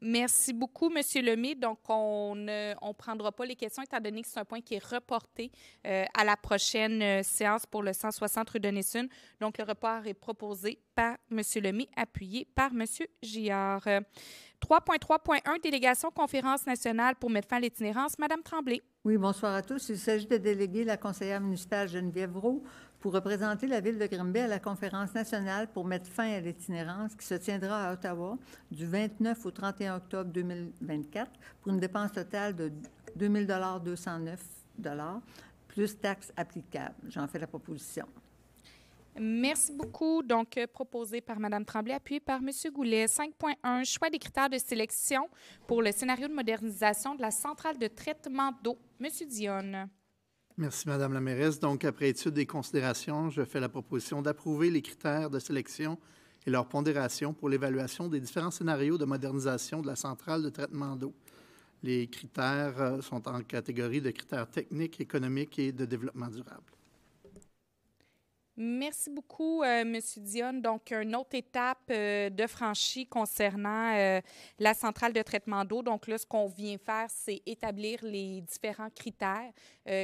Merci beaucoup, M. Lemay. Donc, on ne on prendra pas les questions étant donné que c'est un point qui est reporté euh, à la prochaine euh, séance pour le 160 rue de Nessun. Donc, le report est proposé par M. Lemay, appuyé par M. Giard. 3.3.1, délégation conférence nationale pour mettre fin à l'itinérance. Madame Tremblay. Oui, bonsoir à tous. Il s'agit de déléguer la conseillère municipale Geneviève Roux pour représenter la ville de Grimby à la conférence nationale pour mettre fin à l'itinérance qui se tiendra à Ottawa du 29 au 31 octobre 2024 pour une dépense totale de 2 209 plus taxes applicables. J'en fais la proposition. Merci beaucoup. Donc, euh, proposé par Mme Tremblay, appuyé par M. Goulet. 5.1, choix des critères de sélection pour le scénario de modernisation de la centrale de traitement d'eau. M. Dionne. Merci, Madame la mairesse. Donc, après étude des considérations, je fais la proposition d'approuver les critères de sélection et leur pondération pour l'évaluation des différents scénarios de modernisation de la centrale de traitement d'eau. Les critères euh, sont en catégorie de critères techniques, économiques et de développement durable. Merci beaucoup, euh, Monsieur M. Dionne. Donc, une autre étape euh, de franchie concernant euh, la centrale de traitement d'eau. Donc, là, ce qu'on vient faire, c'est établir les différents critères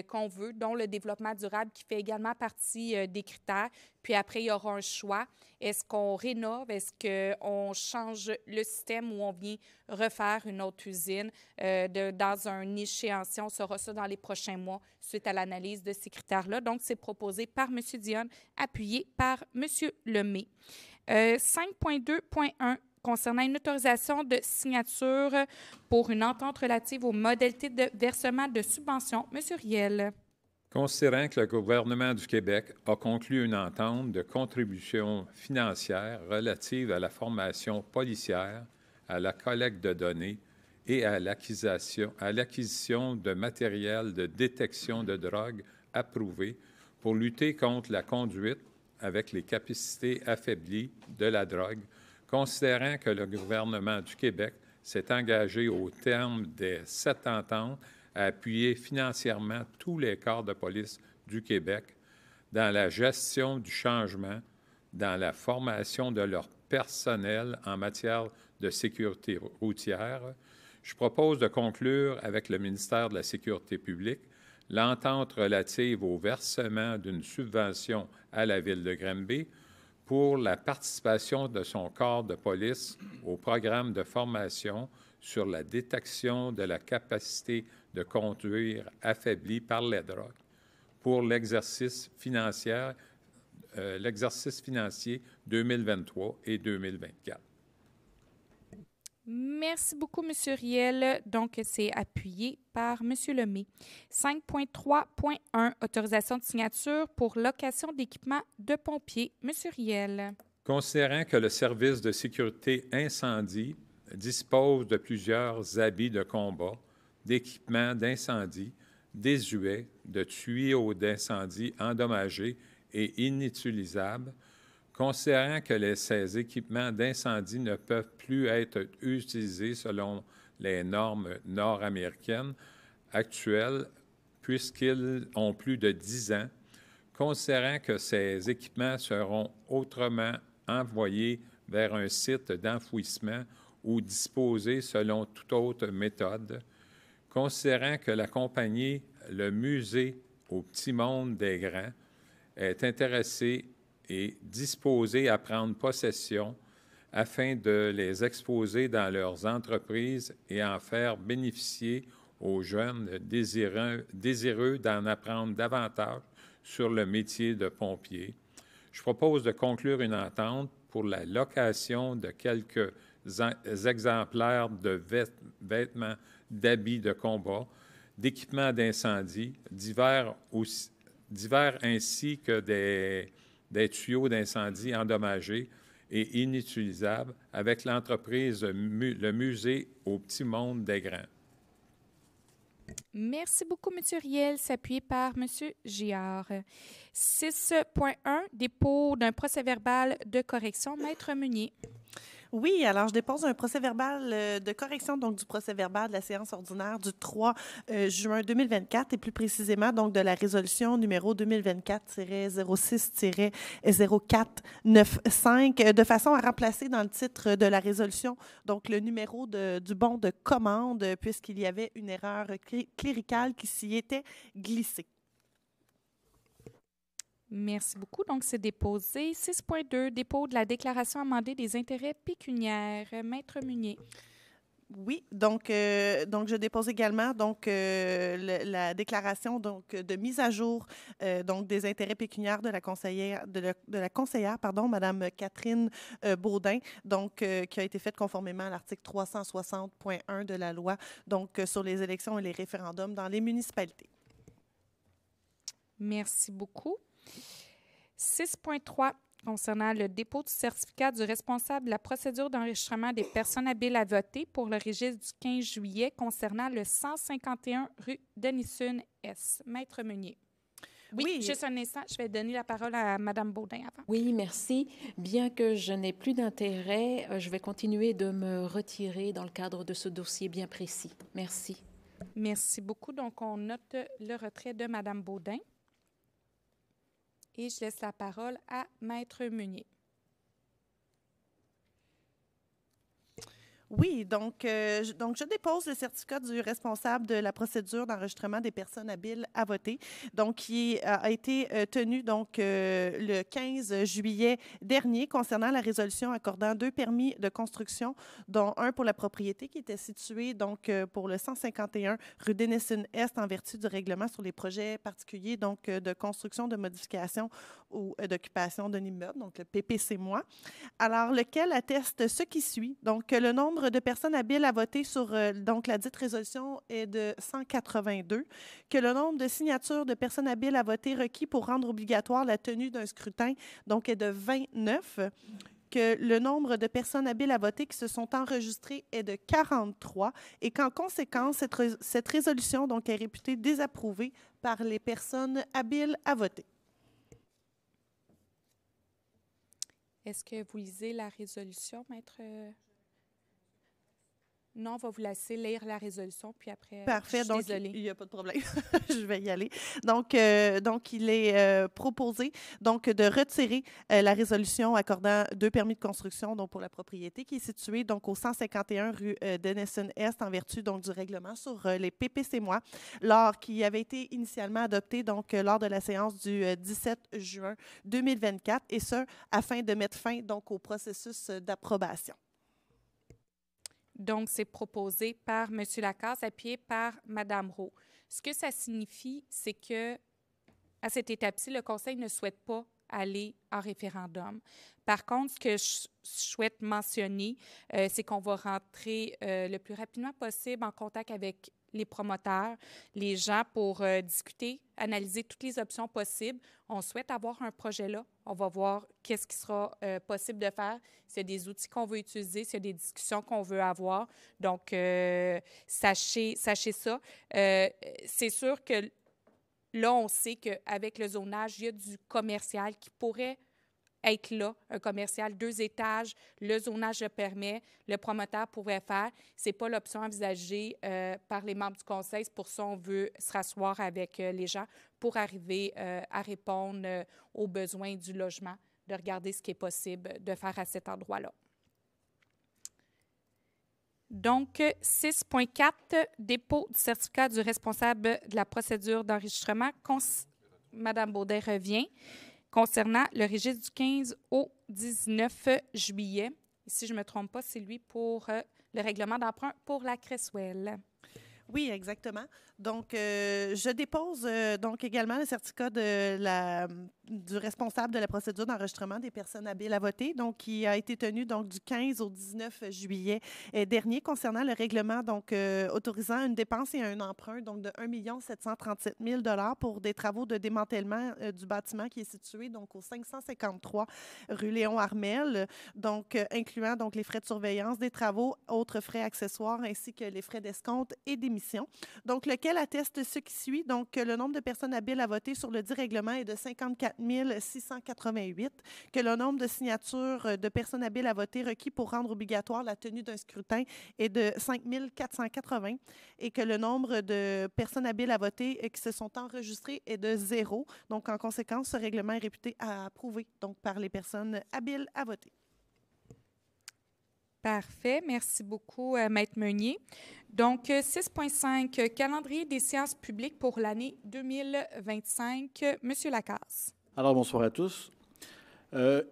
qu'on veut, dont le développement durable qui fait également partie des critères. Puis après, il y aura un choix. Est-ce qu'on rénove? Est-ce qu'on change le système ou on vient refaire une autre usine euh, de, dans un échéancier? On saura ça dans les prochains mois suite à l'analyse de ces critères-là. Donc, c'est proposé par M. Dionne, appuyé par M. Lemay. 5.2.1 euh, concernant une autorisation de signature pour une entente relative aux modalités de versement de subventions. Monsieur Riel. Considérant que le gouvernement du Québec a conclu une entente de contribution financière relative à la formation policière, à la collecte de données et à l'acquisition de matériel de détection de drogue approuvé pour lutter contre la conduite avec les capacités affaiblies de la drogue, considérant que le gouvernement du Québec s'est engagé au terme des sept ententes à appuyer financièrement tous les corps de police du Québec dans la gestion du changement, dans la formation de leur personnel en matière de sécurité routière. Je propose de conclure avec le ministère de la Sécurité publique l'entente relative au versement d'une subvention à la ville de Granby pour la participation de son corps de police au programme de formation sur la détection de la capacité de conduire affaibli par les drogues pour l'exercice financier, euh, l'exercice financier 2023 et 2024. Merci beaucoup, M. Riel. Donc, c'est appuyé par M. Lemay. 5.3.1, autorisation de signature pour location d'équipement de pompiers. M. Riel. Considérant que le service de sécurité incendie dispose de plusieurs habits de combat, d'équipements d'incendie désuets, de tuyaux d'incendie endommagés et inutilisables, considérant que les, ces équipements d'incendie ne peuvent plus être utilisés selon les normes nord-américaines actuelles puisqu'ils ont plus de 10 ans, considérant que ces équipements seront autrement envoyés vers un site d'enfouissement ou disposés selon toute autre méthode, Considérant que la compagnie Le Musée au Petit Monde des Grands est intéressée et disposée à prendre possession afin de les exposer dans leurs entreprises et en faire bénéficier aux jeunes désireux, désireux d'en apprendre davantage sur le métier de pompier. Je propose de conclure une entente pour la location de quelques exemplaires de vêtements d'habits de combat, d'équipements d'incendie, divers, divers ainsi que des, des tuyaux d'incendie endommagés et inutilisables avec l'entreprise Le Musée au Petit Monde des Grands. Merci beaucoup, M. Riel, s'appuyé par M. Giard. 6.1 Dépôt d'un procès verbal de correction, Maître Meunier. Oui, alors je dépose un procès verbal euh, de correction donc du procès verbal de la séance ordinaire du 3 euh, juin 2024 et plus précisément donc de la résolution numéro 2024-06-0495 euh, de façon à remplacer dans le titre de la résolution donc le numéro du bon de commande puisqu'il y avait une erreur cléricale qui s'y était glissée. Merci beaucoup. Donc, c'est déposé. 6.2, dépôt de la déclaration amendée des intérêts pécuniaires. Maître Munier. Oui, donc, euh, donc je dépose également donc, euh, la déclaration donc, de mise à jour euh, donc, des intérêts pécuniaires de la conseillère, de, la conseillère pardon, Madame Catherine Baudin, donc, qui a été faite conformément à l'article 360.1 de la loi donc, sur les élections et les référendums dans les municipalités. Merci beaucoup. 6.3 concernant le dépôt du certificat du responsable de la procédure d'enregistrement des personnes habiles à voter pour le registre du 15 juillet concernant le 151 rue Denison S. Maître Meunier. Oui, oui, juste un instant, je vais donner la parole à Mme Baudin avant. Oui, merci. Bien que je n'ai plus d'intérêt, euh, je vais continuer de me retirer dans le cadre de ce dossier bien précis. Merci. Merci beaucoup. Donc, on note le retrait de Mme Baudin. Et je laisse la parole à Maître Meunier. Oui, donc, euh, je, donc je dépose le certificat du responsable de la procédure d'enregistrement des personnes habiles à voter, donc qui a été euh, tenu donc euh, le 15 juillet dernier concernant la résolution accordant deux permis de construction, dont un pour la propriété qui était située donc pour le 151 rue Denison Est en vertu du règlement sur les projets particuliers donc de construction de modification ou euh, d'occupation d'un immeuble, donc le PPC moi, alors lequel atteste ce qui suit. Donc, le nombre de personnes habiles à voter sur euh, donc la dite résolution est de 182, que le nombre de signatures de personnes habiles à voter requis pour rendre obligatoire la tenue d'un scrutin, donc est de 29, que le nombre de personnes habiles à voter qui se sont enregistrées est de 43 et qu'en conséquence, cette, cette, résolution donc, est réputée désapprouvée par les personnes habiles à voter. Est-ce que vous lisez la résolution, maître euh, non, on va vous laisser lire la résolution, puis après. Euh, Parfait, je suis donc il n'y a pas de problème. je vais y aller. Donc, euh, donc il est euh, proposé donc de retirer la résolution accordant deux permis de construction donc pour la propriété qui est située donc au 151 rue Denison Est en vertu donc du règlement sur les PPC mois. qui avait été initialement adopté donc lors de la séance du 17 juin 2024 et ce afin de mettre fin donc au processus d'approbation. Donc, c'est proposé par M. Lacasse, appuyé par Mme Rowe. Ce que ça signifie, c'est que à cette étape-ci, le Conseil ne souhaite pas aller en référendum. Par contre, ce que je souhaite mentionner, euh, c'est qu'on va rentrer euh, le plus rapidement possible en contact avec les promoteurs, les gens pour euh, discuter, analyser toutes les options possibles. On souhaite avoir un projet là. On va voir qu'est-ce qui sera euh, possible de faire, s'il y a des outils qu'on veut utiliser, s'il y a des discussions qu'on veut avoir. Donc, euh, sachez, sachez ça. C'est sûr que là, on sait qu'avec le zonage, il y a du commercial qui pourrait être là, un commercial deux étages, le zonage le permet, le promoteur pourrait faire. Ce n'est pas l'option envisagée euh, par les membres du conseil. C'est Pour ça, qu'on veut se rasseoir avec euh, les gens pour arriver euh, à répondre aux besoins du logement, de regarder ce qui est possible de faire à cet endroit-là. Donc, 6.4, dépôt du certificat du responsable de la procédure d'enregistrement. Madame Baudet revient concernant le registre du 15 au 19 juillet. si je ne me trompe pas, c'est lui pour euh, le règlement d'emprunt pour la Cresswell. Oui, exactement. Donc, euh, je dépose euh, donc également le certificat de la, du responsable de la procédure d'enregistrement des personnes habiles à voter, donc qui a été tenu donc du 15 au 19 juillet euh, dernier concernant le règlement donc autorisant une dépense et un emprunt donc de 1 737 000 dollars pour des travaux de démantèlement du bâtiment qui est situé donc au 553 rue Léon Armel, donc incluant donc les frais de surveillance des travaux, autres frais accessoires ainsi que les frais d'escompte et des donc, lequel atteste ce qui suit. Donc, que euh, le nombre de personnes habiles à voter sur le dit règlement est de 54 688, que le nombre de signatures euh, de personnes habiles à voter requis pour rendre obligatoire la tenue d'un scrutin est de 5 480 et que le nombre de personnes habiles à voter et euh, qui se sont enregistrées est de zéro. Donc, en conséquence, ce règlement est réputé approuvé donc, par les personnes habiles à voter. Parfait. Merci beaucoup, euh, Maître Meunier. Donc, 6.5, euh, euh, calendrier des séances publiques pour l'année 2025. Monsieur Lacasse. Alors, bonsoir à tous.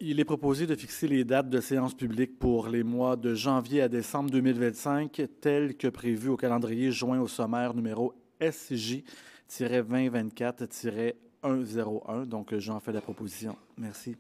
il est proposé de fixer les dates de séances publiques pour les mois de janvier à décembre 2025, telles que prévues au calendrier joint au sommaire numéro SJ-2024-101. Donc, j'en fais la proposition. Merci.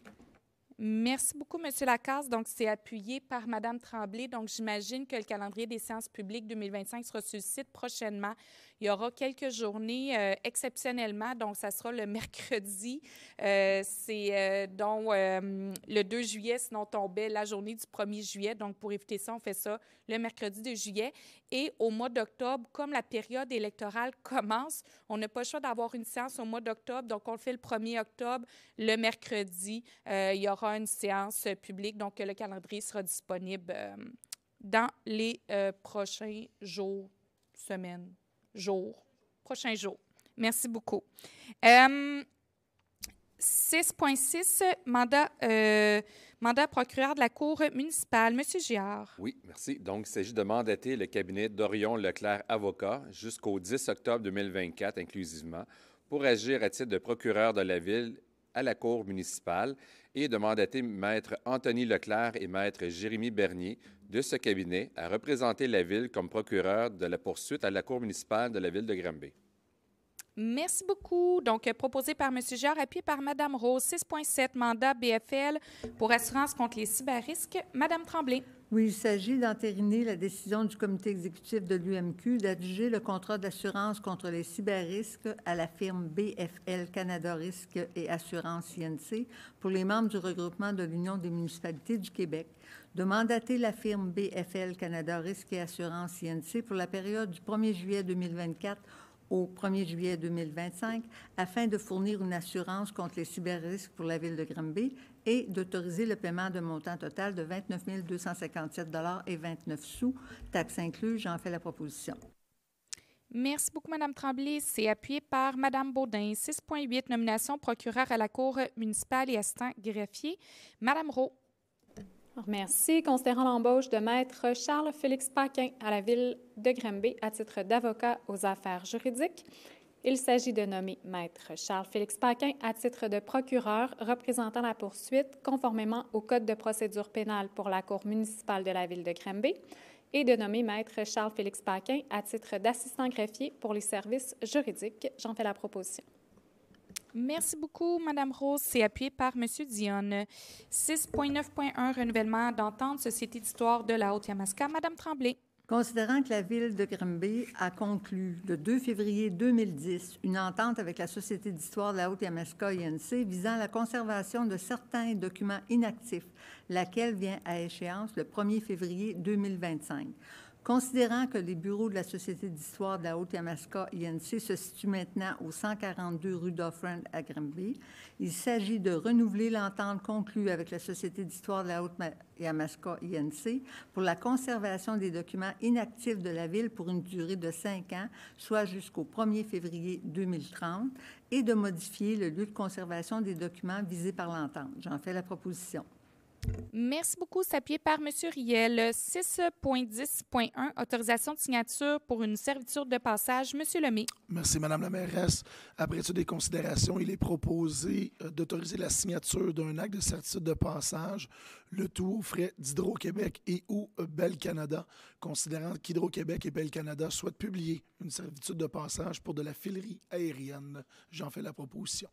Merci beaucoup, M. Lacasse. Donc, c'est appuyé par Mme Tremblay. Donc, j'imagine que le calendrier des séances publiques 2025 sera sur le site prochainement. Il y aura quelques journées euh, exceptionnellement, donc ça sera le mercredi, euh, c'est euh, donc le 2 juillet, sinon tombait la journée du 1er juillet. Donc pour éviter ça, on fait ça le mercredi de juillet. Et au mois d'octobre, comme la période électorale commence, on n'a pas le choix d'avoir une séance au mois d'octobre. Donc on le fait le 1er octobre, le mercredi, il y aura une séance publique. Donc le calendrier sera disponible dans les prochains jours, semaines. Jour, prochain jour. Merci beaucoup. 6.6, euh, mandat, euh, mandat procureur de la Cour municipale. Monsieur Giard. Oui, merci. Donc, il s'agit de mandater le cabinet d'Orion Leclerc Avocat jusqu'au 10 octobre 2024 inclusivement pour agir à titre de procureur de la Ville à la Cour municipale et de mandater Maître Anthony Leclerc et Maître Jérémy Bernier de ce cabinet à représenter la Ville comme procureur de la poursuite à la Cour municipale de la Ville de Granby. Merci beaucoup. Donc, euh, proposé par M. Gérard, appuyé par Mme Rose, 6.7, mandat BFL pour assurance contre les cyberrisques. Mme Tremblay. Oui, il s'agit d'entériner la décision du comité exécutif de l'UMQ d'adjuger le contrat d'assurance contre les cyberrisques à la firme BFL Canada Risque et Assurance INC pour les membres du regroupement de l'Union des municipalités du Québec, de mandater la firme BFL Canada Risque et Assurance INC pour la période du 1er juillet 2024 au 1er juillet 2025 afin de fournir une assurance contre les super-risques pour la ville de Granby et d'autoriser le paiement d'un montant total de 29 257 et 29 sous, taxes inclus. J'en fais la proposition. Merci beaucoup, Mme Tremblay. C'est appuyé par Mme Baudin. 6.8, nomination procureur à la Cour municipale et assistant greffier. Mme Rowe. Merci. Considérant l'embauche de maître Charles-Félix Paquin à la ville de Grimby à titre d'avocat aux affaires juridiques, il s'agit de nommer maître Charles-Félix Paquin à titre de procureur représentant la poursuite conformément au Code de procédure pénale pour la Cour municipale de la ville de Grimby et de nommer maître Charles-Félix Paquin à titre d'assistant greffier pour les services juridiques. J'en fais la proposition. Merci beaucoup, Madame Rose. C'est appuyé par Monsieur Dionne. 6.9.1, renouvellement d'entente Société d'histoire de la Haute-Yamaska. Madame Tremblay. Considérant que la ville de Grimby a conclu le 2 février 2010 une entente avec la Société d'histoire de la Haute-Yamaska INC visant la conservation de certains documents inactifs, laquelle vient à échéance le 1er février 2025. Considérant que les bureaux de la Société d'histoire de la Haute-Yamaska INC se situent maintenant au 142 rue Dufferin à Grimby, il s'agit de renouveler l'entente conclue avec la Société d'histoire de la Haute-Yamaska INC pour la conservation des documents inactifs de la ville pour une durée de cinq ans, soit jusqu'au 1er février 2030, et de modifier le lieu de conservation des documents visés par l'entente. J'en fais la proposition. Merci beaucoup. S'appuyer par M. Riel. 6.10.1, autorisation de signature pour une servitude de passage. M. Lemay. Merci, Mme la mairesse. Après toutes des considérations, il est proposé euh, d'autoriser la signature d'un acte de servitude de passage, le tout au frais d'Hydro-Québec et ou euh, Bel Canada, considérant qu'Hydro-Québec et Bel Canada souhaitent publier une servitude de passage pour de la filerie aérienne. J'en fais la proposition.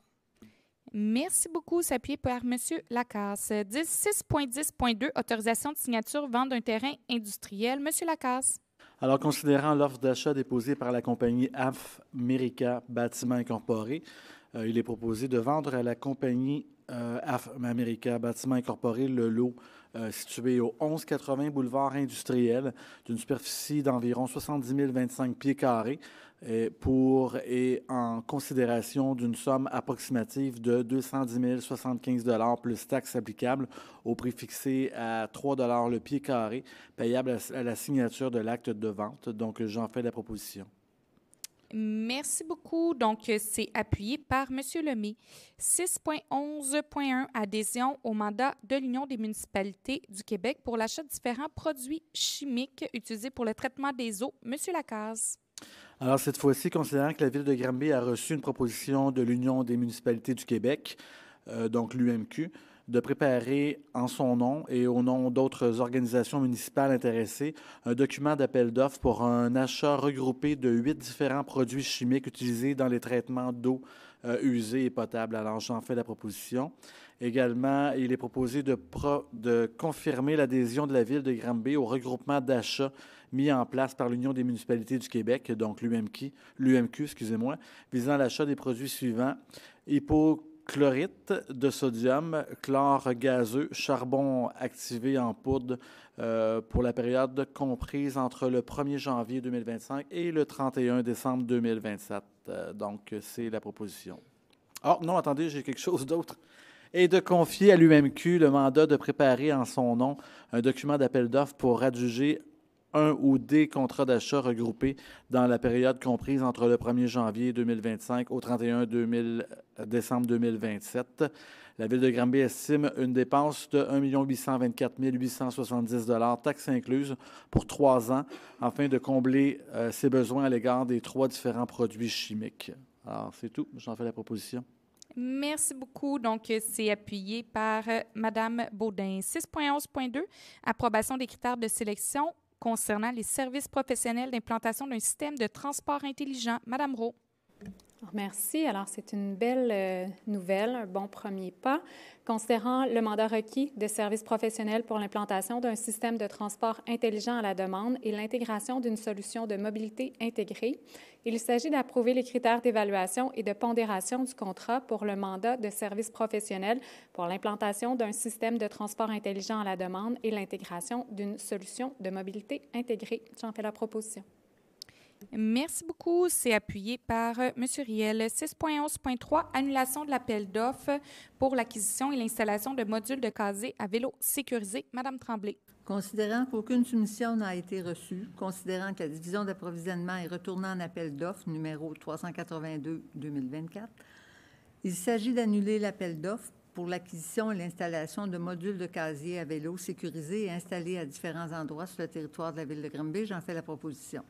Merci beaucoup. S'appuyer par M. Lacasse. 16.10.2, autorisation de signature, vente d'un terrain industriel. M. Lacasse. Alors, considérant l'offre d'achat déposée par la compagnie AF America Bâtiment Incorporé, euh, il est proposé de vendre à la compagnie euh, AF America Bâtiment Incorporé le lot euh, situé au 1180 boulevard industriel d'une superficie d'environ 70 025 pieds carrés pour et en considération d'une somme approximative de 210 075 plus taxes applicables au prix fixé à 3 le pied carré, payable à la signature de l'acte de vente. Donc, j'en fais la proposition. Merci beaucoup. Donc, c'est appuyé par M. Lemay. 6.11.1 Adhésion au mandat de l'Union des municipalités du Québec pour l'achat de différents produits chimiques utilisés pour le traitement des eaux. M. Lacaze. Alors, cette fois-ci, considérant que la ville de Granby a reçu une proposition de l'Union des municipalités du Québec, euh, donc l'UMQ, de préparer en son nom et au nom d'autres organisations municipales intéressées un document d'appel d'offres pour un achat regroupé de huit différents produits chimiques utilisés dans les traitements d'eau euh, usée et potable. Alors, j'en fais la proposition. Également, il est proposé de, de confirmer l'adhésion de la ville de Granby au regroupement d'achats mis en place par l'Union des municipalités du Québec, donc l'UMQ, l'UMQ excusez-moi, visant l'achat des produits suivants hypochlorite de sodium, chlore gazeux, charbon activé en poudre euh, pour la période comprise entre le 1er janvier 2025 et le 31 décembre 2027. Euh, donc, c'est la proposition. oh, non, attendez, j'ai quelque chose d'autre et de confier à l'UMQ le mandat de préparer en son nom un document d'appel d'offres pour adjuger un ou des contrats d'achat regroupés dans la période comprise entre le 1er janvier 2025 au 31 décembre 2027. La Ville de Granby estime une dépense de 1 824 870 taxes incluses, pour trois ans, afin de combler euh, ses besoins à l'égard des trois différents produits chimiques. Alors, c'est tout. J'en fais la proposition. Merci beaucoup. Donc, c'est appuyé par euh, Mme Baudin. 6.11.2, approbation des critères de sélection concernant les services professionnels d'implantation d'un système de transport intelligent. Madame Rowe. Merci. Alors, c'est une belle euh, nouvelle, un bon premier pas. Considérant le mandat requis de services professionnels pour l'implantation d'un système de transport intelligent à la demande et l'intégration d'une solution de mobilité intégrée, il s'agit d'approuver les critères d'évaluation et de pondération du contrat pour le mandat de services professionnels pour l'implantation d'un système de transport intelligent à la demande et l'intégration d'une solution de mobilité intégrée. J'en fais la proposition. Merci beaucoup. C'est appuyé par euh, M. Riel. 6.11.3, annulation de l'appel d'offres pour l'acquisition et l'installation de modules de casiers à vélo sécurisé. Madame Tremblay. Considérant qu'aucune soumission n'a été reçue, considérant que la division d'approvisionnement est retournée en appel d'offres numéro 382-2024, il s'agit d'annuler l'appel d'offres pour l'acquisition et l'installation de modules de casier à vélo sécurisés et installés à différents endroits sur le territoire de la ville de Granby. J'en fais la proposition.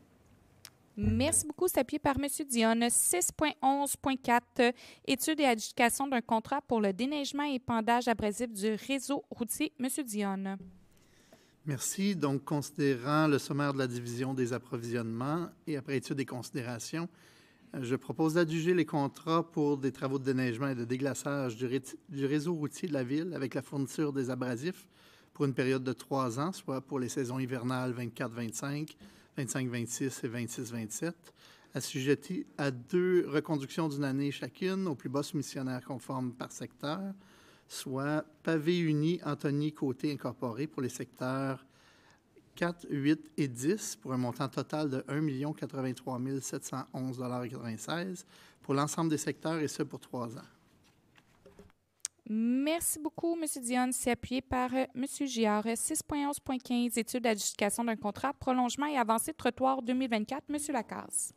Merci beaucoup. C'est appuyé par M. Dionne. 6.11.4, étude et adjudication d'un contrat pour le déneigement et pendage abrasif du réseau routier. M. Dionne. Merci. Donc, considérant le sommaire de la division des approvisionnements et après étude et considérations, euh, je propose d'adjuger les contrats pour des travaux de déneigement et de déglaçage du, du, réseau routier de la ville avec la fourniture des abrasifs pour une période de trois ans, soit pour les saisons hivernales 24-25, 25-26 et 26-27, assujettis à deux reconductions d'une année chacune au plus bas soumissionnaire conforme par secteur, soit Pavé Uni Anthony Côté Incorporé pour les secteurs 4, 8 et 10 pour un montant total de 1 711,96 pour l'ensemble des secteurs et ce pour trois ans. Merci beaucoup, M. Dionne. C'est appuyé par euh, M. Giard, 6.11.15, étude d'adjudication d'un contrat, prolongement et avancée de trottoir 2024. M. Lacasse.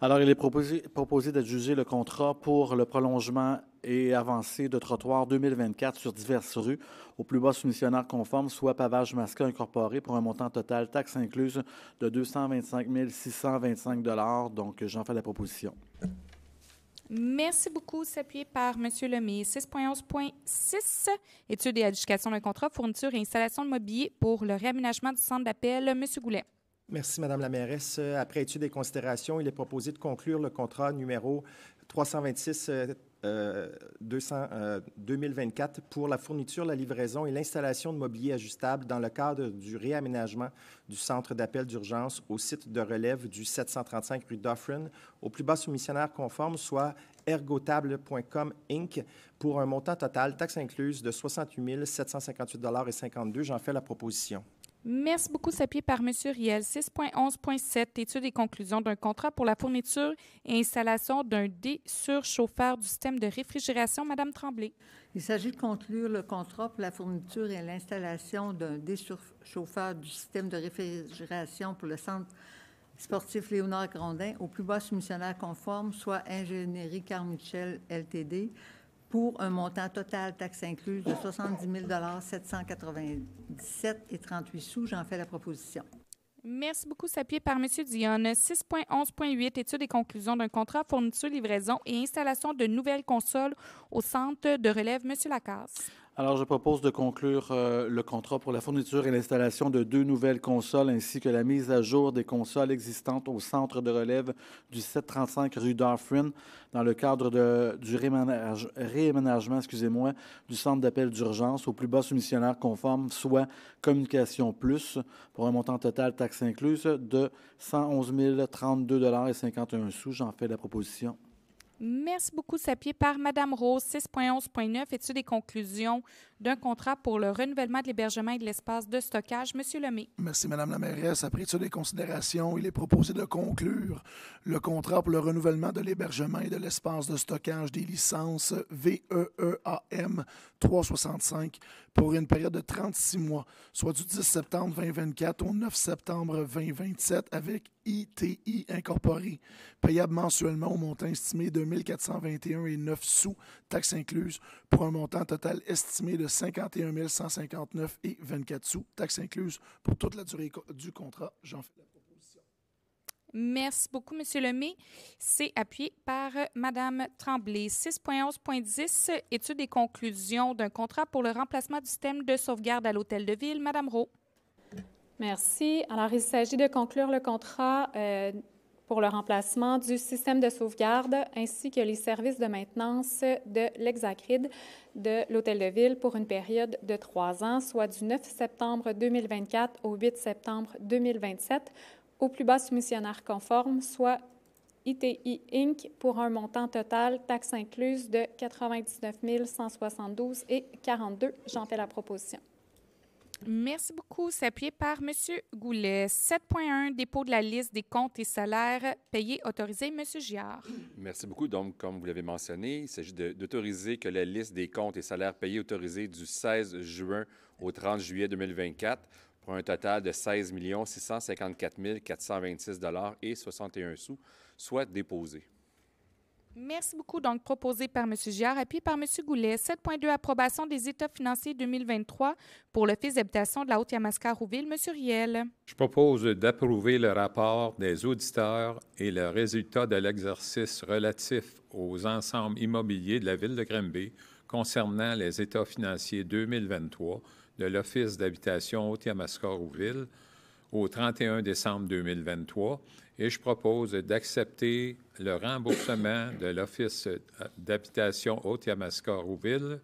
Alors, il est proposé, proposé d'adjuger le contrat pour le prolongement et avancée de trottoir 2024 sur diverses rues au plus bas soumissionnaire conforme, soit pavage masqué incorporé pour un montant total, taxe incluse de 225 625 Donc, j'en fais la proposition. Merci beaucoup. S'appuyer par M. Lemay. 6.11.6, étude et adjudication d'un contrat, fourniture et installation de mobilier pour le réaménagement du centre d'appel. M. Goulet. Merci, Madame la mairesse. Après étude et considérations, il est proposé de conclure le contrat numéro 326 2024 euh, euh, pour la fourniture, la livraison et l'installation de mobilier ajustable dans le cadre du réaménagement du centre d'appel d'urgence au site de relève du 735 rue Dufferin au plus bas soumissionnaire conforme, soit ergotable.com Inc. pour un montant total, taxes incluse de 68 758,52 J'en fais la proposition. Merci beaucoup, Sapier, par M. Riel. 6.11.7, étude et conclusion d'un contrat pour la fourniture et installation d'un désurchauffeur du système de réfrigération. Madame Tremblay. Il s'agit de conclure le contrat pour la fourniture et l'installation d'un désurchauffeur du système de réfrigération pour le centre sportif Léonard grandin au plus bas soumissionnaire conforme, soit Ingénierie carmichel LTD, pour un montant total, taxe inclus de 70 000 et sous. J'en fais la proposition. Merci beaucoup, s'appuyer par M. Dionne. 6.11.8, étude et conclusions d'un contrat, fourniture, livraison et installation de nouvelles consoles au centre de relève. M. Lacasse. Alors, je propose de conclure euh, le contrat pour la fourniture et l'installation de deux nouvelles consoles ainsi que la mise à jour des consoles existantes au centre de relève du 735 rue Dauphin dans le cadre du réaménagement excusez-moi, du centre d'appel d'urgence au plus bas soumissionnaire conforme, soit Communication Plus, pour un montant total, taxe incluse de 111 dollars et 51 sous. J'en fais la proposition Merci beaucoup, Sapier. Par Madame Rose, 6.11.9, étude des conclusions d'un contrat pour le renouvellement de l'hébergement et de l'espace de stockage. Monsieur Lemay. Merci, Madame la mairesse. Après étude des considérations, il est proposé de conclure le contrat pour le renouvellement de l'hébergement et de l'espace de stockage des licences VEEAM 365 pour une période de 36 mois, soit du 10 septembre 2024 au 9 septembre 2027 avec ITI incorporé, payable mensuellement au montant estimé de 9 sous, taxes incluse, pour un montant total estimé de 51 159,24 sous, taxes incluse, pour toute la durée du contrat. J'en fais la proposition. Merci beaucoup, M. Lemay. C'est appuyé par euh, Mme Tremblay. 6.11.10, étude et conclusions d'un contrat pour le remplacement du système de sauvegarde à l'Hôtel de Ville. Mme Rowe. Merci. Alors, il s'agit de conclure le contrat euh, pour le remplacement du système de sauvegarde ainsi que les services de maintenance de l'exacride de l'Hôtel de Ville pour une période de trois ans, soit du 9 septembre 2024 au 8 septembre 2027, au plus bas soumissionnaire conforme, soit ITI Inc. pour un montant total, taxes incluses, de 99 172 et 42. J'en fais la proposition. Merci beaucoup. C'est appuyé par M. Goulet. 7.1, dépôt de la liste des comptes et salaires payés autorisés. M. Giard. Merci beaucoup. Donc, comme vous l'avez mentionné, il s'agit d'autoriser que la liste des comptes et salaires payés autorisés du 16 juin au 30 juillet 2024 pour un total de 16 654 426 et 61 sous soit déposée. Merci beaucoup. Donc, proposé par M. Giard, appuyé par M. Goulet. 7.2, approbation des états financiers 2023 pour l'Office d'habitation de la Haute-Yamaska-Rouville. M. Riel. Je propose d'approuver le rapport des auditeurs et le résultat de l'exercice relatif aux ensembles immobiliers de la Ville de Granby concernant les états financiers 2023 de l'Office d'habitation Haute-Yamaska-Rouville au 31 décembre 2023 et je propose d'accepter le remboursement de l'Office euh, d'habitation Haute-Yamaska-Rouville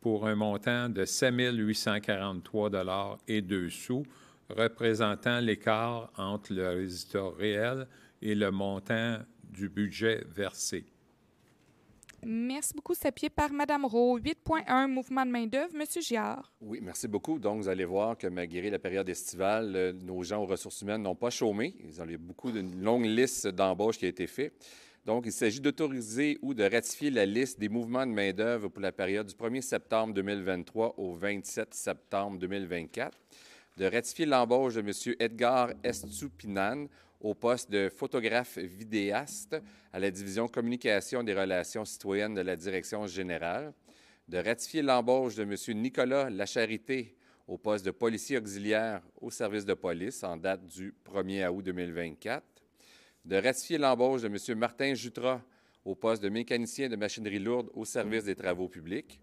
pour un montant de 7 843 et 2 sous, représentant l'écart entre le résultat réel et le montant du budget versé. Merci beaucoup. C'est par Mme Rowe. 8.1, mouvement de main-d'œuvre. Monsieur Giard. Oui, merci beaucoup. Donc, vous allez voir que malgré la période estivale, euh, nos gens aux ressources humaines n'ont pas chômé. Ils ont eu beaucoup d'une longue liste d'embauches qui a été faite. Donc, il s'agit d'autoriser ou de ratifier la liste des mouvements de main-d'œuvre pour la période du 1er septembre 2023 au 27 septembre 2024, de ratifier l'embauche de M. Edgar Estupinan au poste de photographe vidéaste à la division communication des relations citoyennes de la Direction générale, de ratifier l'embauche de M. Nicolas Lacharité au poste de policier auxiliaire au service de police en date du 1er août 2024, de ratifier l'embauche de M. Martin Jutra au poste de mécanicien de machinerie lourde au service des travaux publics,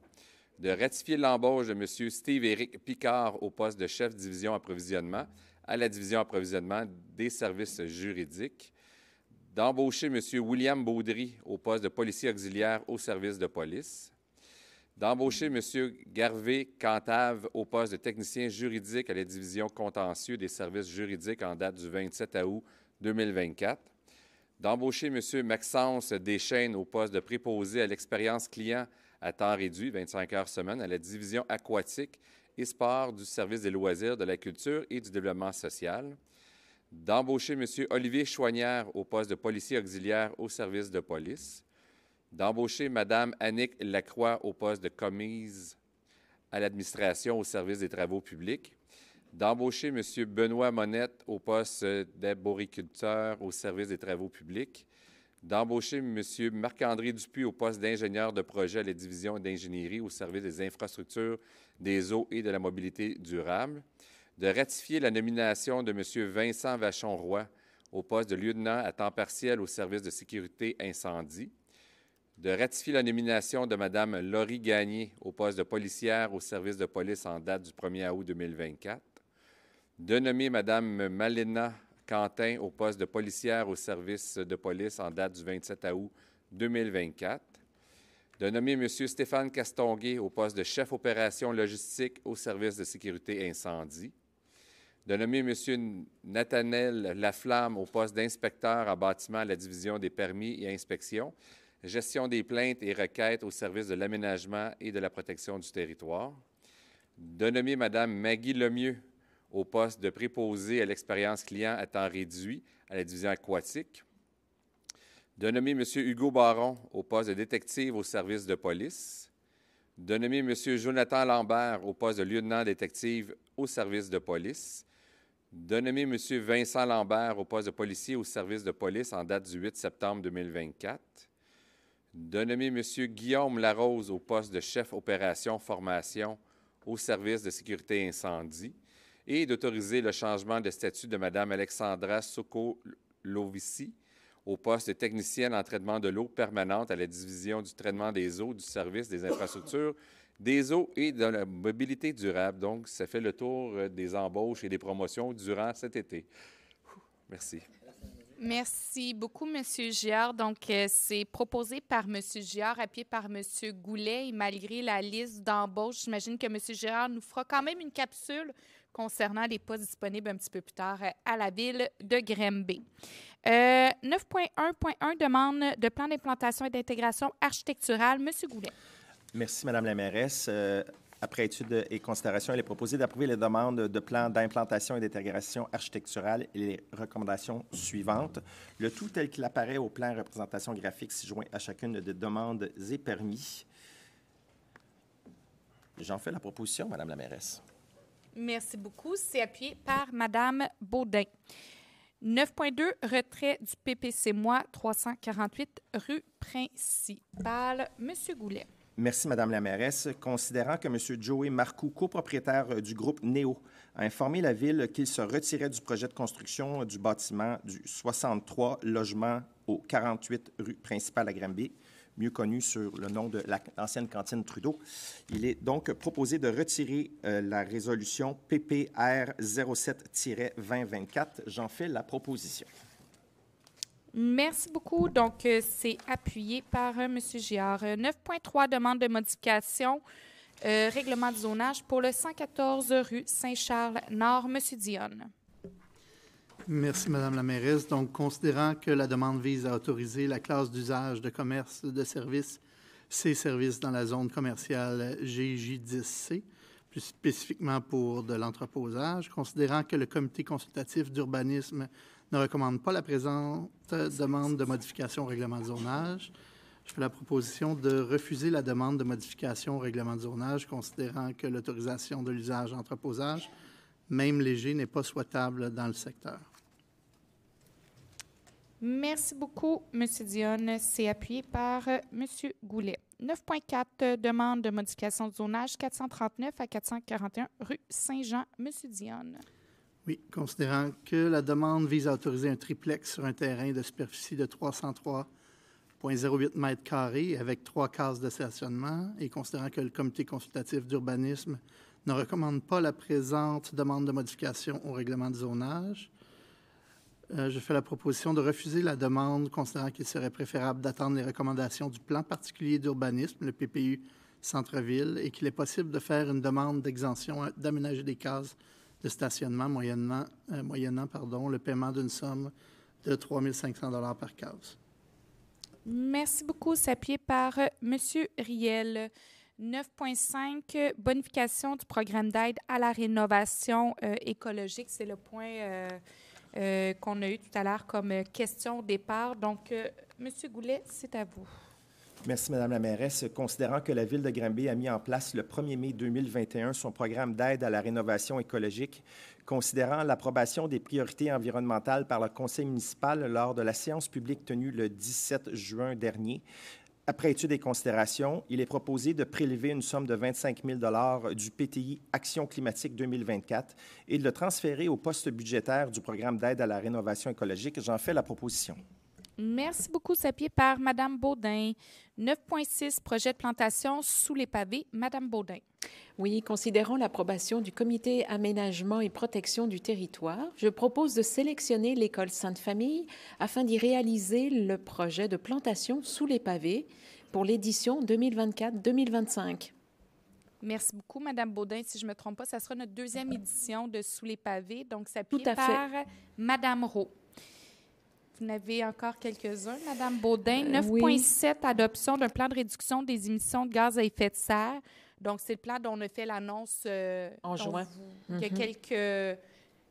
de ratifier l'embauche de M. Steve-Éric Picard au poste de chef division approvisionnement à la division approvisionnement des services juridiques, d'embaucher M. William Baudry au poste de policier auxiliaire au service de police, d'embaucher M. Garvey Cantave au poste de technicien juridique à la division contentieux des services juridiques en date du 27 août 2024, d'embaucher M. Maxence Deschaines au poste de préposé à l'expérience client à temps réduit, 25 heures semaine, à la division aquatique et du service des loisirs, de la culture et du développement social, d'embaucher M. Olivier Choignard au poste de policier auxiliaire au service de police, d'embaucher Mme Annick Lacroix au poste de commise à l'administration au service des travaux publics, d'embaucher M. Benoît Monette au poste d'aboriculteur au service des travaux publics, d'embaucher M. Marc-André Dupuis au poste d'ingénieur de projet à la division d'ingénierie au service des infrastructures des eaux et de la mobilité durable, de ratifier la nomination de M. Vincent Vachon-Roy au poste de lieutenant à temps partiel au service de sécurité incendie, de ratifier la nomination de Mme Laurie Gagné au poste de policière au service de police en date du 1er août 2024, de nommer Mme Malena Quentin au poste de policière au service de police en date du 27 août 2024, de nommer M. Stéphane Castonguay au poste de chef opération logistique au service de sécurité incendie, de nommer M. Nathanel Laflamme au poste d'inspecteur à bâtiment à la division des permis et inspections, gestion des plaintes et requêtes au service de l'aménagement et de la protection du territoire, de nommer Mme Maggie Lemieux au poste de préposée à l'expérience client à temps réduit à la division aquatique, de nommer M. Hugo Baron au poste de détective au service de police, de nommer M. Jonathan Lambert au poste de lieutenant détective au service de police, de nommer M. Vincent Lambert au poste de policier au service de police en date du 8 septembre 2024, de nommer M. Guillaume Larose au poste de chef opération formation au service de sécurité incendie et d'autoriser le changement de statut de Mme Alexandra Sokolovici au poste de technicien en traitement de l'eau permanente à la division du traitement des eaux, du service des infrastructures, des eaux et de la mobilité durable. Donc, ça fait le tour euh, des embauches et des promotions durant cet été. Merci. Merci beaucoup, M. Girard. Donc, euh, c'est proposé par M. Girard, appuyé par M. Goulet. Et malgré la liste d'embauches, j'imagine que M. Girard nous fera quand même une capsule concernant les postes disponibles un petit peu plus tard euh, à la ville de Grimby. 9.1.1 euh, demande de plan d'implantation et d'intégration architecturale. Monsieur Goulet. Merci, Madame la mairesse. Euh, après étude et considération, il est proposé d'approuver les demandes de plan d'implantation et d'intégration architecturale et les recommandations suivantes. Le tout tel qu'il apparaît au plan représentation graphique s'y joint à chacune des demandes et permis. J'en fais la proposition, Madame la mairesse. Merci beaucoup. C'est appuyé par Madame Baudin. 9.2, retrait du PPC Moi, 348 rue principale. Monsieur Goulet. Merci, Madame la mairesse. Considérant que M. Joey Marcoux, copropriétaire euh, du groupe NEO, a informé la Ville qu'il se retirait du projet de construction euh, du bâtiment du 63 logement au 48 rue principale à Granby, mieux connu sur le nom de l'ancienne cantine Trudeau. Il est donc proposé de retirer euh, la résolution PPR 07-2024. J'en fais la proposition. Merci beaucoup. Donc, euh, c'est appuyé par euh, M. Giard. 9.3, demande de modification, règlement de zonage pour le 114 rue Saint-Charles-Nord. M. Dionne. Merci, Madame la mairesse. Donc, considérant que la demande vise à autoriser la classe d'usage de commerce de services, ces services dans la zone commerciale GJ10C, plus spécifiquement pour de l'entreposage, considérant que le comité consultatif d'urbanisme ne recommande pas la présente demande de modification au règlement de zonage, je fais la proposition de refuser la demande de modification au règlement de zonage, considérant que l'autorisation de l'usage entreposage, même léger, n'est pas souhaitable dans le secteur. Merci beaucoup, M. Dionne. C'est appuyé par euh, M. Goulet. 9.4, euh, demande de modification de zonage 439 à 441 rue Saint-Jean. M. Dionne. Oui, considérant que la demande vise à autoriser un triplex sur un terrain de superficie de 303,08 m avec trois cases de stationnement et considérant que le comité consultatif d'urbanisme ne recommande pas la présente demande de modification au règlement de zonage, euh, je fais la proposition de refuser la demande, considérant qu'il serait préférable d'attendre les recommandations du plan particulier d'urbanisme, le PPU Centre-Ville, et qu'il est possible de faire une demande d'exemption euh, d'aménager des cases de stationnement euh, moyennant, pardon, le paiement d'une somme de 3 500 par case. Merci beaucoup. S'appuyer par M. Riel. 9.5, bonification du programme d'aide à la rénovation écologique. C'est le point euh, qu'on a eu tout à l'heure comme euh, question au départ. Donc, euh, Monsieur Goulet, c'est à vous. Merci, Madame la mairesse. Considérant que la Ville de Granby a mis en place le 1er mai 2021 son programme d'aide à la rénovation écologique, considérant l'approbation des priorités environnementales par le Conseil municipal lors de la séance publique tenue le 17 juin dernier, après étude et considération, il est proposé de prélever une somme de 25 000 du PTI Action climatique 2024 et de le transférer au poste budgétaire du programme d'aide à la rénovation écologique. J'en fais la proposition. Merci beaucoup, Sapier, par Madame Baudin. 9.6, projet de plantation sous les pavés. Madame Baudin. Oui, considérant l'approbation du Comité aménagement et protection du territoire, je propose de sélectionner l'école Sainte-Famille afin d'y réaliser le projet de plantation sous les pavés pour l'édition 2024-2025. Merci beaucoup, Madame Baudin. Si je ne me trompe pas, ça sera notre deuxième édition de Sous les pavés. Donc, ça par Madame Rowe vous en avez encore quelques-uns. Madame Baudin, 9,7 euh, adoption d'un plan de réduction des émissions de gaz à effet de serre. Donc, c'est le plan dont on a fait l'annonce euh, en juin. Il y a mhm. quelques,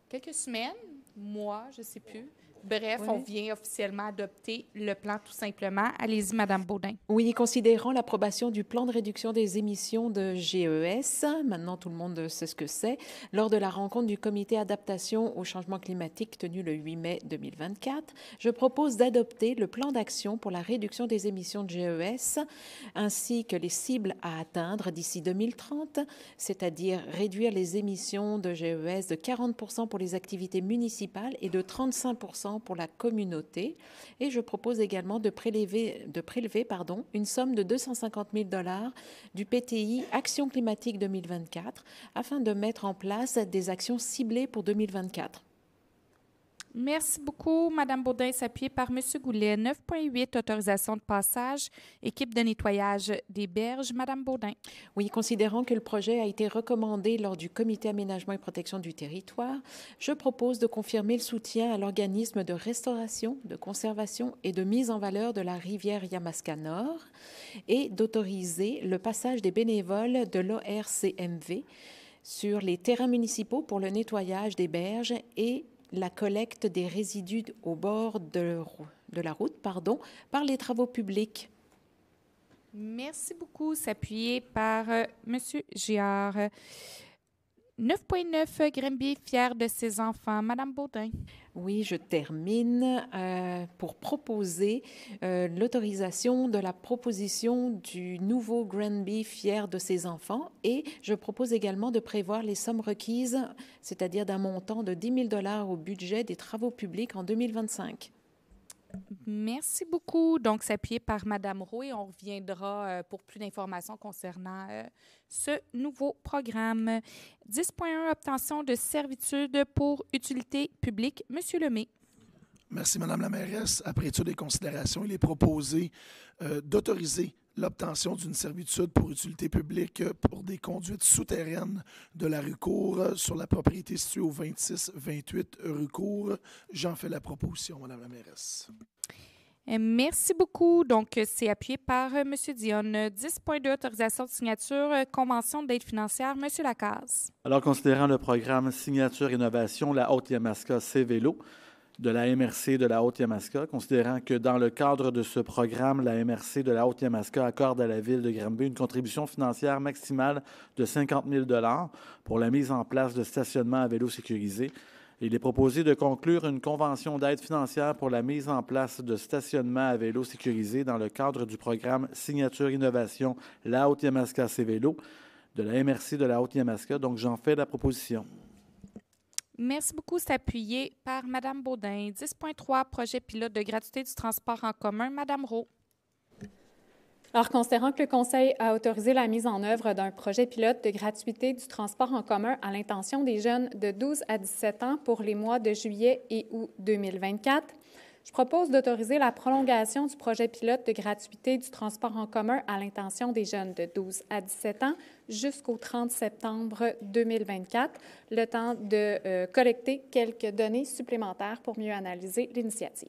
quelques semaines, mois, je ne sais plus. Bref, on vient officiellement adopter le plan tout simplement. Allez-y, Madame Baudin. Oui, considérant l'approbation du plan de réduction des émissions de GES, maintenant tout le monde sait ce que c'est, lors de la rencontre du comité adaptation au changement climatique tenue le 8 mai 2024, je propose d'adopter le plan d'action pour la réduction des émissions de GES ainsi que les cibles à atteindre d'ici 2030, c'est-à-dire réduire les émissions de GES de 40% pour les activités municipales et de 35% pour la communauté. Et je propose également de prélever, de prélever pardon, une somme de 250 000 dollars du PTI Action climatique 2024 afin de mettre en place des actions ciblées pour 2024. Merci beaucoup, Madame Baudin, s'appuyer par M. Goulet. 9.8, autorisation de passage, équipe de nettoyage des berges. Madame Baudin. Oui, considérant que le projet a été recommandé lors du comité aménagement et protection du territoire, je propose de confirmer le soutien à l'organisme de restauration, de conservation et de mise en valeur de la rivière Yamaska Nord et d'autoriser le passage des bénévoles de l'ORCMV sur les terrains municipaux pour le nettoyage des berges et la collecte des résidus au bord de, de la route pardon, par les travaux publics. Merci beaucoup. S'appuyer par euh, Monsieur M. Giard. 9.9 Grimby, fier de ses enfants. Madame Baudin. Oui, je termine euh, pour proposer euh, l'autorisation de la proposition du nouveau Granby fier de ses enfants et je propose également de prévoir les sommes requises, c'est-à-dire d'un montant de 10 000 dollars au budget des travaux publics en 2025. Merci beaucoup. Donc, s'appuyer par Madame et On reviendra euh, pour plus d'informations concernant euh, ce nouveau programme. 10.1, obtention de servitude pour utilité publique. Monsieur Lemay. Merci, Madame la mairesse. Après toutes des considérations, il est proposé euh, d'autoriser l'obtention d'une servitude pour utilité publique euh, pour des conduites souterraines de la rue Cour euh, sur la propriété située au 26-28 rue Cour. J'en fais la proposition, Madame la mairesse. Euh, merci beaucoup. Donc, c'est appuyé par M. Dionne. 10.2, autorisation de signature, convention d'aide financière. M. Lacaze. Alors, considérant le programme Signature Innovation, la Haute-Yamaska C-Vélo, de la MRC de la Haute-Yamaska, considérant que dans le cadre de ce programme, la MRC de la Haute-Yamaska accorde à la ville de Granby une contribution financière maximale de 50 000 pour la mise en place de stationnements à vélo sécurisés. Il est proposé de conclure une convention d'aide financière pour la mise en place de stationnements à vélo sécurisés dans le cadre du programme Signature Innovation La Haute-Yamaska C'est Vélo de la MRC de la Haute-Yamaska. Donc, j'en fais la proposition. Merci beaucoup. C'est appuyé par Madame Baudin. 10.3, projet pilote de gratuité du transport en commun. Madame Rowe. Alors, considérant que le Conseil a autorisé la mise en œuvre d'un projet pilote de gratuité du transport en commun à l'intention des jeunes de 12 à 17 ans pour les mois de juillet et août 2024, je propose d'autoriser la prolongation du projet pilote de gratuité du transport en commun à l'intention des jeunes de 12 à 17 ans jusqu'au 30 septembre 2024, le temps de euh, collecter quelques données supplémentaires pour mieux analyser l'initiative.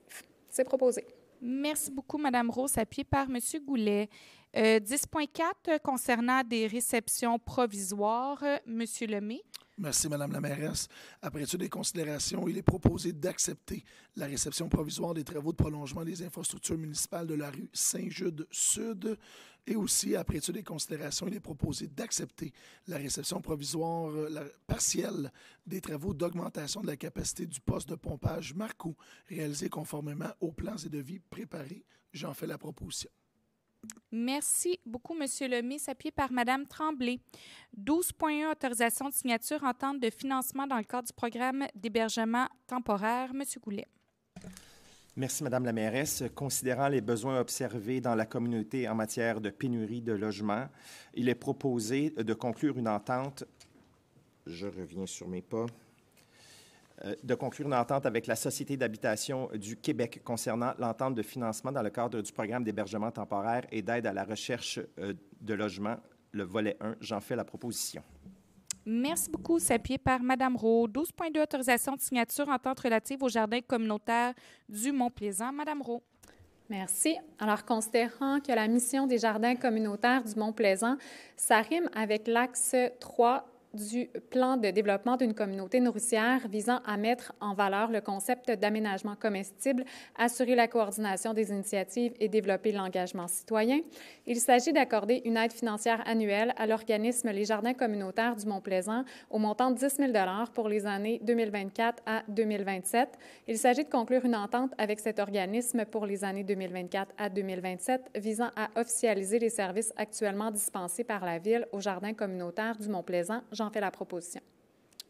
C'est proposé. Merci beaucoup, Madame Rose, appuyée par Monsieur Goulet. 10.4 euh, concernant des réceptions provisoires, Monsieur Lemay. Merci, Madame la mairesse. Après toutes des considérations, il est proposé d'accepter la réception provisoire des travaux de prolongement des infrastructures municipales de la rue Saint-Jude-Sud. Et aussi, après toutes des considérations, il est proposé d'accepter la réception provisoire euh, partielle des travaux d'augmentation de la capacité du poste de pompage Marco, réalisé conformément aux plans et devis préparés. J'en fais la proposition. Merci beaucoup, Monsieur Lemay, s'appuie par Madame Tremblay. 12.1 autorisation de signature entente de financement dans le cadre du programme d'hébergement temporaire. Monsieur Goulet. Merci, Madame la mairesse. Considérant les besoins observés dans la communauté en matière de pénurie de logement, il est proposé de conclure une entente. Je reviens sur mes pas. Euh, de conclure une entente avec la Société d'habitation du Québec concernant l'entente de financement dans le cadre du programme d'hébergement temporaire et d'aide à la recherche euh, de logement, le volet 1. J'en fais la proposition. Merci beaucoup. S'appuyer par Mme Rowe. 12.2 autorisation de signature entente relative aux jardins communautaires du Mont-Plaisant. Mme Rowe. Merci. Alors, considérant que la mission des jardins communautaires du Mont-Plaisant, ça avec l'axe 3 du plan de développement d'une communauté nourricière visant à mettre en valeur le concept d'aménagement comestible, assurer la coordination des initiatives et développer l'engagement citoyen. Il s'agit d'accorder une aide financière annuelle à l'organisme Les Jardins communautaires du Mont-Plaisant au montant de 10 000 pour les années 2024 à 2027. Il s'agit de conclure une entente avec cet organisme pour les années 2024 à 2027 visant à officialiser les services actuellement dispensés par la Ville aux Jardins communautaires du Mont-Plaisant fait la proposition.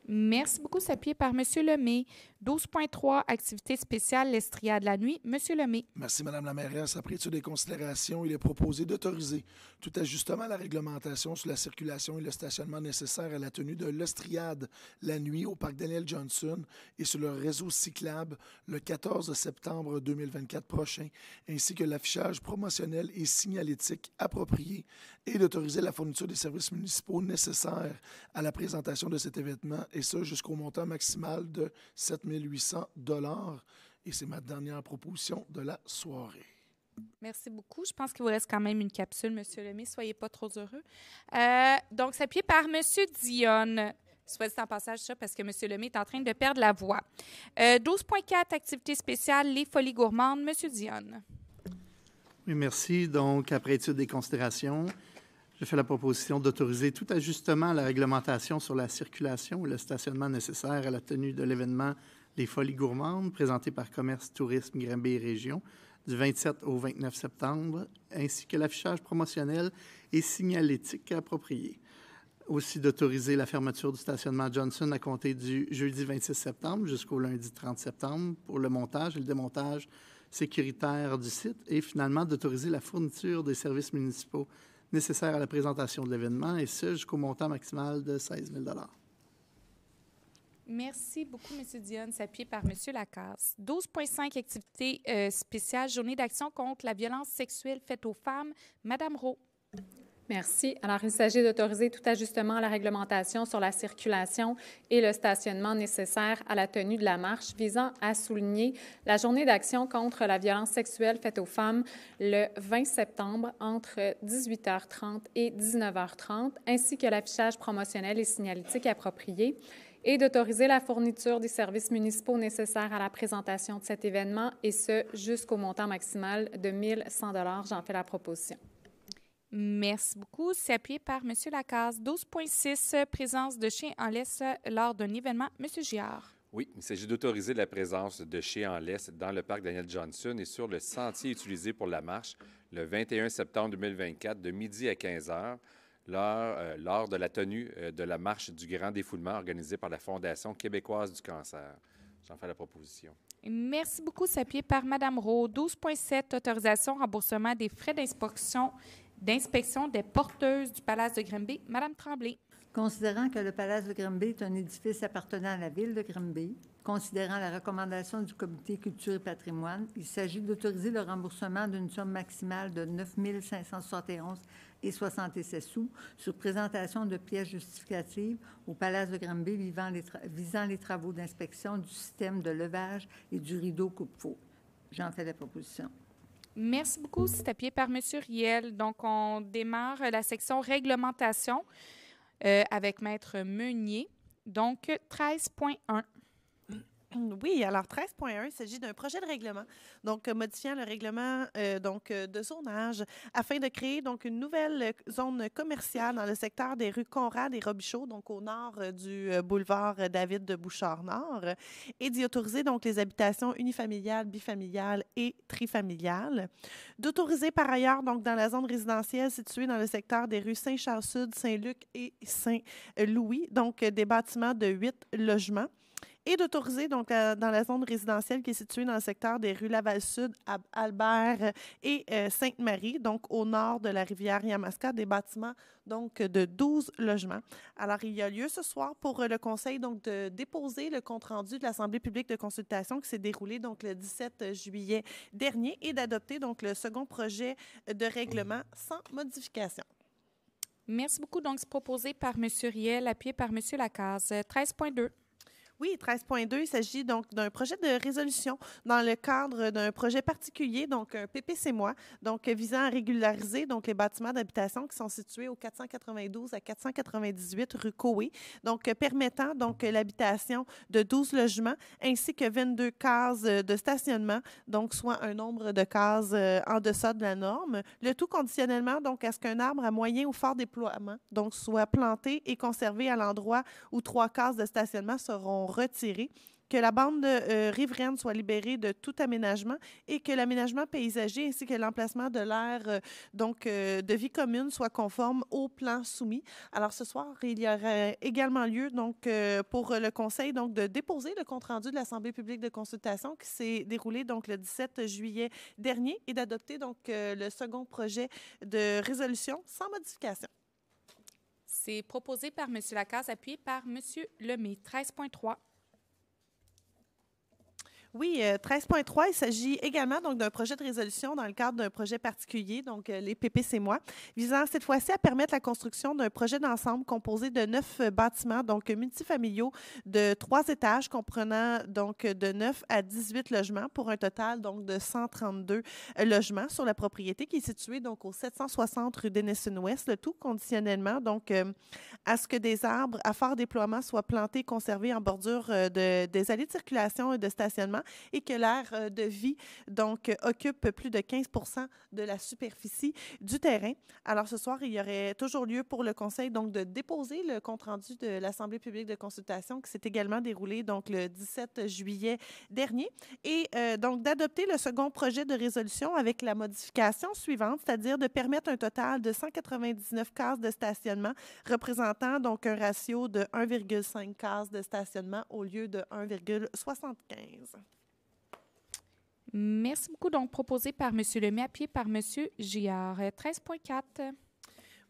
Merci beaucoup, S'appuyer par M. Lemay. 12.3, activité spéciale, l'estriade la nuit. M. Lemay. Merci, Mme la mairesse. Après étude des considérations, il est proposé d'autoriser tout ajustement à la réglementation sur la circulation et le stationnement nécessaire à la tenue de l'Estriade la nuit au parc Daniel Johnson et sur le réseau cyclable le 14 septembre 2024 prochain, ainsi que l'affichage promotionnel et signalétique approprié et d'autoriser la fourniture des services municipaux nécessaires à la présentation de cet événement, et ce jusqu'au montant maximal de 7 800 Et c'est ma dernière proposition de la soirée. Merci beaucoup. Je pense qu'il vous reste quand même une capsule, Monsieur Lemay. Soyez pas trop heureux. Euh, donc, s'appuyer par Monsieur Dionne. Soit en passage ça parce que M. Lemay est en train de perdre la voix. 12.4, euh, activité spéciale, les folies gourmandes. M. Dionne. Oui, merci. Donc, après étude des considérations, je fais la proposition d'autoriser tout ajustement à la réglementation sur la circulation ou le stationnement nécessaire à la tenue de l'événement Les Folies Gourmandes, présenté par Commerce, Tourisme, Grimby et Région, du 27 au 29 septembre, ainsi que l'affichage promotionnel et signalétique approprié. Aussi d'autoriser la fermeture du stationnement Johnson à compter du jeudi 26 septembre jusqu'au lundi 30 septembre pour le montage et le démontage sécuritaire du site et finalement d'autoriser la fourniture des services municipaux nécessaires à la présentation de l'événement, et ce, jusqu'au montant maximal de 16 000 Merci beaucoup, M. Dionne, s'appuie par M. Lacasse. 12.5 activités spéciale, euh, spéciales, journée d'action contre la violence sexuelle faite aux femmes. Madame Rowe. Merci. Alors, il s'agit d'autoriser tout ajustement à la réglementation sur la circulation et le stationnement nécessaire à la tenue de la marche visant à souligner la journée d'action contre la violence sexuelle faite aux femmes le 20 septembre entre 18h30 et 19h30, ainsi que l'affichage promotionnel et signalétique approprié et d'autoriser la fourniture des services municipaux nécessaires à la présentation de cet événement, et ce jusqu'au montant maximal de 1 100 J'en fais la proposition. Merci beaucoup. C'est appuyé par M. Lacasse. 12.6, présence de chiens en laisse lors d'un événement. M. Giard. Oui, il s'agit d'autoriser la présence de chiens en laisse dans le parc Daniel Johnson et sur le sentier utilisé pour la marche le 21 septembre 2024 de midi à 15 heures euh, lors, de la tenue euh, de la marche du grand défoulement organisée par la Fondation québécoise du cancer. J'en fais la proposition. Merci beaucoup, s'appuyer par Mme Rowe. 12.7, autorisation remboursement des frais d'inspection d'inspection des porteuses du Palace de Grimby, Madame Tremblay. Considérant que le Palace de Grimby est un édifice appartenant à la Ville de Grimby, considérant la recommandation du Comité culture et patrimoine, il s'agit d'autoriser le remboursement d'une somme maximale de 9 571 et 76 sous sur présentation de pièces justificatives au Palace de Granby visant les, visant les travaux d'inspection du système de levage et du rideau coupe-faux. J'en fais la proposition. Merci beaucoup, C'est appuyé Par M. Riel, donc on démarre la section réglementation euh, avec Maître Meunier. Donc, 13.1. Mm, oui, alors 13.1, il s'agit d'un projet de règlement, donc euh, modifiant le règlement euh, donc, euh, de zonage afin de créer donc une nouvelle zone commerciale dans le secteur des rues Conrad et Robichaud, donc au nord du boulevard David de Bouchard Nord, et d'y autoriser donc les habitations unifamiliales, bifamiliales et trifamiliales. D'autoriser par ailleurs donc dans la zone résidentielle située dans le secteur des rues Saint-Charles-Sud, Saint-Luc et Saint-Louis, donc des bâtiments de huit logements et d'autoriser, donc euh, dans la zone résidentielle qui est située dans le secteur des rues Laval-Sud, Albert euh, et euh, Sainte-Marie, donc au nord de la rivière Yamaska, des bâtiments donc de 12 logements. Alors, il y a lieu ce soir pour le conseil donc de déposer le compte-rendu de l'Assemblée publique de consultation qui s'est déroulée donc le 17 juillet dernier et d'adopter donc le second projet de règlement sans modification. Merci beaucoup. Donc, c'est proposé par M. Riel, appuyé par M. Lacaze. 13.2. Oui, 13.2, il s'agit donc d'un projet de résolution dans le cadre d'un projet particulier, donc un euh, PPC moi, donc euh, visant à régulariser donc les bâtiments d'habitation qui sont situés au 492 à 498 rue Coé, donc euh, permettant donc l'habitation de 12 logements ainsi que 22 cases de stationnement, donc soit un nombre de cases en deçà de la norme, le tout conditionnellement donc à ce qu'un arbre à moyen ou fort déploiement donc soit planté et conservé à l'endroit où trois cases de stationnement seront Retirer retirés que la bande euh, euh, riveraine soit libérée de tout aménagement et que l'aménagement paysager ainsi que l'emplacement de l'aire euh, donc de vie commune soit conforme au plan soumis. Alors ce soir, il y aura également lieu donc pour le conseil donc de déposer le compte rendu de l'assemblée publique de consultation qui s'est déroulée donc le 17 juillet dernier et d'adopter donc le second projet de résolution sans modification. C'est proposé par M. Lacasse, appuyé par M. Lemay. 13.3. Oui, 13.3, euh, il s'agit également donc d'un projet de résolution dans le cadre d'un projet particulier, donc euh, les ppc moi, visant cette fois-ci à permettre la construction d'un projet d'ensemble composé de neuf euh, bâtiments, donc multifamiliaux, de trois étages comprenant donc de 9 à 18 logements pour un total donc de 132 logements sur la propriété qui est située donc au 760 rue Denison-Ouest, le tout conditionnellement donc à ce que des arbres à fort déploiement soient plantés, conservés en bordure des allées de circulation et de stationnement et que l'aire euh, de vie donc euh, occupe plus de 15 de la superficie du terrain. Alors ce soir, il y aurait toujours lieu pour le conseil donc de déposer le compte rendu de l'Assemblée publique de consultation qui s'est également déroulée donc le 17 juillet dernier et euh, donc d'adopter le second projet de résolution avec la modification suivante, c'est-à-dire de permettre un total de 199 cases de stationnement représentant donc un ratio de 1,5 cases de stationnement au lieu de 1,75. Merci beaucoup. Donc, proposé par M. Lemay, appuyé par M. Giard. 13.4.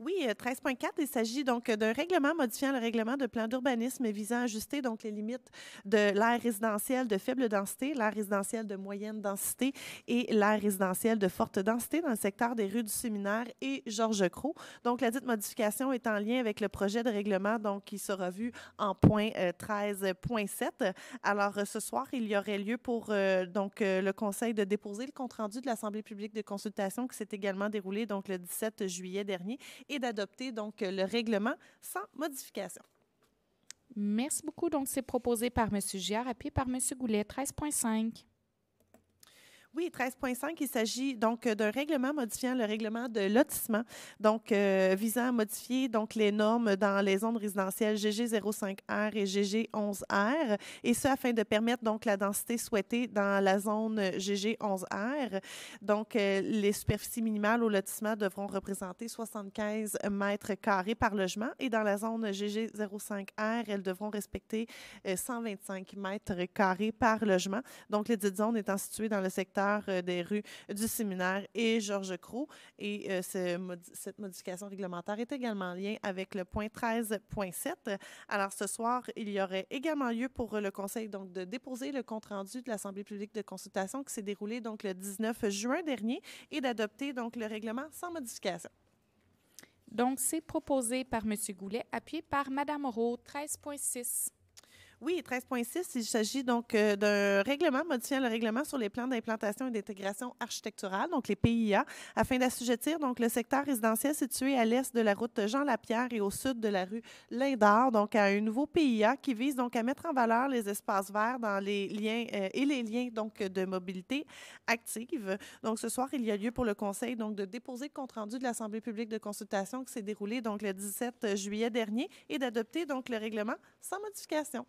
Oui, 13.4, euh, il s'agit donc euh, d'un règlement modifiant le règlement de plan d'urbanisme visant à ajuster donc les limites de l'aire résidentielle de faible densité, l'aire résidentielle de moyenne densité et l'aire résidentielle de forte densité dans le secteur des rues du Séminaire et Georges Cros. Donc, la dite modification est en lien avec le projet de règlement donc, qui sera vu en point 13.7. Euh, Alors, ce soir, il y aurait lieu pour donc, le Conseil de déposer le compte-rendu de l'Assemblée publique de consultation qui s'est également déroulé donc, le 17 juillet dernier et d'adopter donc euh, le règlement sans modification. Merci beaucoup. Donc, c'est proposé par M. Giard, appuyé par M. Goulet, 13.5. Oui, 13.5, il s'agit donc euh, d'un règlement modifiant le règlement de lotissement, donc euh, visant à modifier donc les normes dans les zones résidentielles GG05R et GG11R, et ce afin de permettre donc la densité souhaitée dans la zone GG11R. Donc, euh, les superficies minimales au lotissement devront représenter 75 mètres carrés par logement, et dans la zone GG05R, elles devront respecter 125 mètres carrés par logement. Donc, les dites zones étant situées dans le secteur euh, des rues du séminaire et Georges Croux. Et euh, cette modification réglementaire est également en lien avec le point 13.7. Alors ce soir, il y aurait également lieu pour le Conseil donc, de déposer le compte-rendu de l'Assemblée publique de consultation qui s'est déroulée donc, le 19 juin dernier et d'adopter le règlement sans modification. Donc, c'est proposé par M. Goulet, appuyé par Mme Moreau, 13.6. Oui, 13.6, il s'agit donc euh, d'un règlement modifiant le règlement sur les plans d'implantation et d'intégration architecturale, donc les PIA, afin d'assujettir donc le secteur résidentiel situé à l'est de la route Jean Lapierre et au sud de la rue Lindar. donc à un nouveau PIA qui vise donc à mettre en valeur les espaces verts dans les liens euh, et les liens donc de mobilité active. Donc ce soir, il y a lieu pour le conseil donc de déposer le compte rendu de l'assemblée publique de consultation qui s'est déroulée donc le 17 juillet dernier et d'adopter donc le règlement sans modification.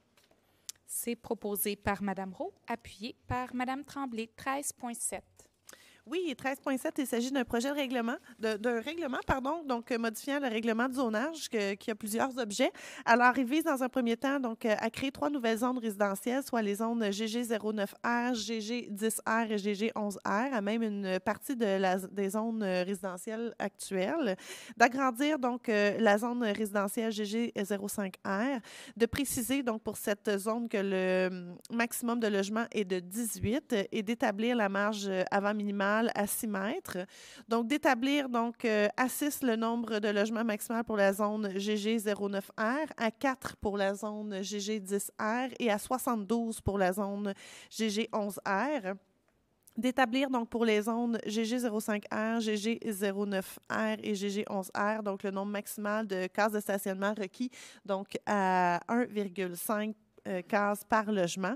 C'est proposé par Madame Rowe, appuyé par Madame Tremblay, 13.7. Oui, 13.7, il s'agit d'un projet de règlement, d'un règlement, pardon, donc euh, modifiant le règlement de zonage qui a plusieurs objets. Alors, il vise dans un premier temps donc, euh, à créer trois nouvelles zones résidentielles, soit les zones GG09R, GG10R et GG11R, à même une partie de la, des zones euh, résidentielles actuelles, d'agrandir donc la zone résidentielle GG05R, de préciser donc pour cette zone que le hum, maximum de logements est de 18 et d'établir la marge avant minimale à 6 mètres. Donc, d'établir donc euh, à 6 le nombre de logements maximal pour la zone GG09R, à 4 pour la zone GG10R et à 72 pour la zone GG11R d'établir donc pour les zones GG05R, GG09R et GG11R donc le nombre maximal de cases de stationnement requis donc à 1,5 euh, cases par logement.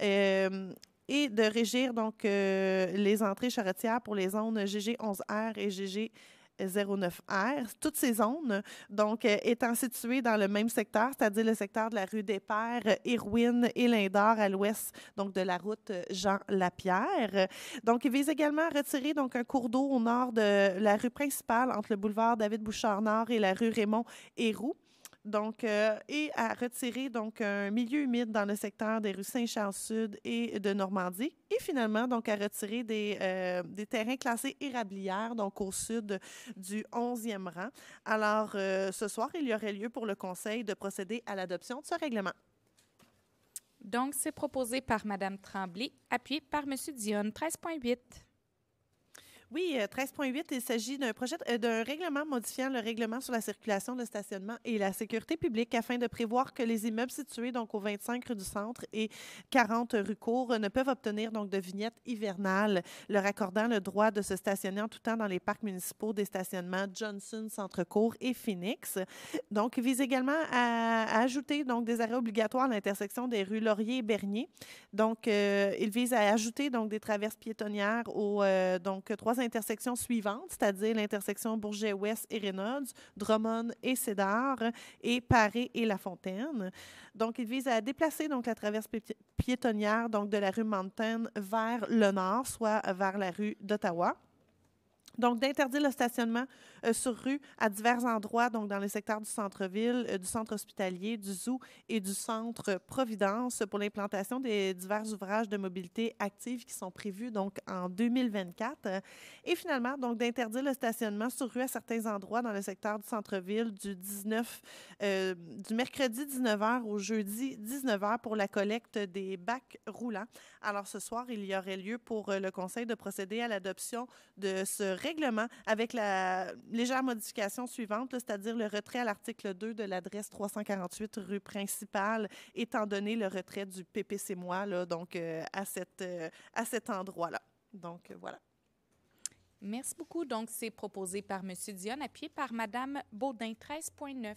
Euh, et de régir donc euh, les entrées charretières pour les zones GG11R et GG 09R, toutes ces zones, donc euh, étant situées dans le même secteur, c'est-à-dire le secteur de la rue des Pères, Irwin et Lindor à l'ouest, donc de la route Jean Lapierre. Donc, il vise également à retirer donc un cours d'eau au nord de la rue principale entre le boulevard David Bouchard Nord et la rue Raymond Héroux donc, euh, et à retirer donc un milieu humide dans le secteur des rues Saint-Charles-Sud et de Normandie. Et finalement, donc, à retirer des, euh, terrains classés érablières, donc au sud du 11e rang. Alors, euh, ce soir, il y aurait lieu pour le Conseil de procéder à l'adoption de ce règlement. Donc, c'est proposé par Mme Tremblay, appuyé par M. Dionne, 13.8. Oui, 13.8, euh, il s'agit d'un projet euh, d'un règlement modifiant le règlement sur la circulation, le stationnement et la sécurité publique afin de prévoir que les immeubles situés donc au 25 rue du Centre et 40 rue Cour euh, ne peuvent obtenir donc de vignettes hivernales, leur accordant le droit de se stationner en tout temps dans les parcs municipaux des stationnements Johnson, Centre-Cour et Phoenix. Donc, il vise également à, ajouter donc des arrêts obligatoires à l'intersection des rues Laurier et Bernier. Donc, il vise à ajouter donc des traverses piétonnières aux donc trois Intersection intersections suivantes, c'est-à-dire l'intersection Bourget-Ouest et Reynolds, Drummond et Cédar, et Paris et La Fontaine. Donc, il vise à déplacer donc, la traverse piétonnière donc, de la rue Mountain vers le nord, soit vers la rue d'Ottawa. Donc, d'interdire le stationnement euh, sur rue à divers endroits, donc dans le secteur du centre-ville, euh, du centre hospitalier, du zoo et du centre Providence pour l'implantation des divers ouvrages de mobilité active qui sont prévus donc en 2024. Et finalement, donc d'interdire le stationnement sur rue à certains endroits dans le secteur du centre-ville du 19 euh, du mercredi 19h au jeudi 19h pour la collecte des bacs roulants. Alors ce soir, il y aurait lieu pour le conseil de procéder à l'adoption de ce règlement avec la légère modification suivante, c'est-à-dire le retrait à l'article 2 de l'adresse 348 rue principale, étant donné le retrait du PPC moi donc euh, à cette euh, à cet endroit-là. Donc euh, voilà. Merci beaucoup. Donc c'est proposé par M. Dion, appuyé par Mme Baudin 13.9.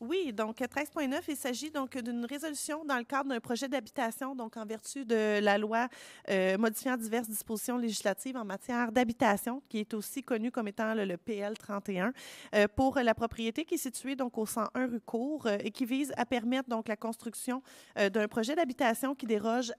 Oui, donc 13.9, euh, il s'agit donc d'une résolution dans le cadre d'un projet d'habitation, donc en vertu de la loi euh, modifiant diverses dispositions législatives en matière d'habitation, qui est aussi connue comme étant le, PL 31, euh, pour la propriété qui est située donc au 101 rue Cour et qui vise à permettre donc la construction d'un projet d'habitation qui déroge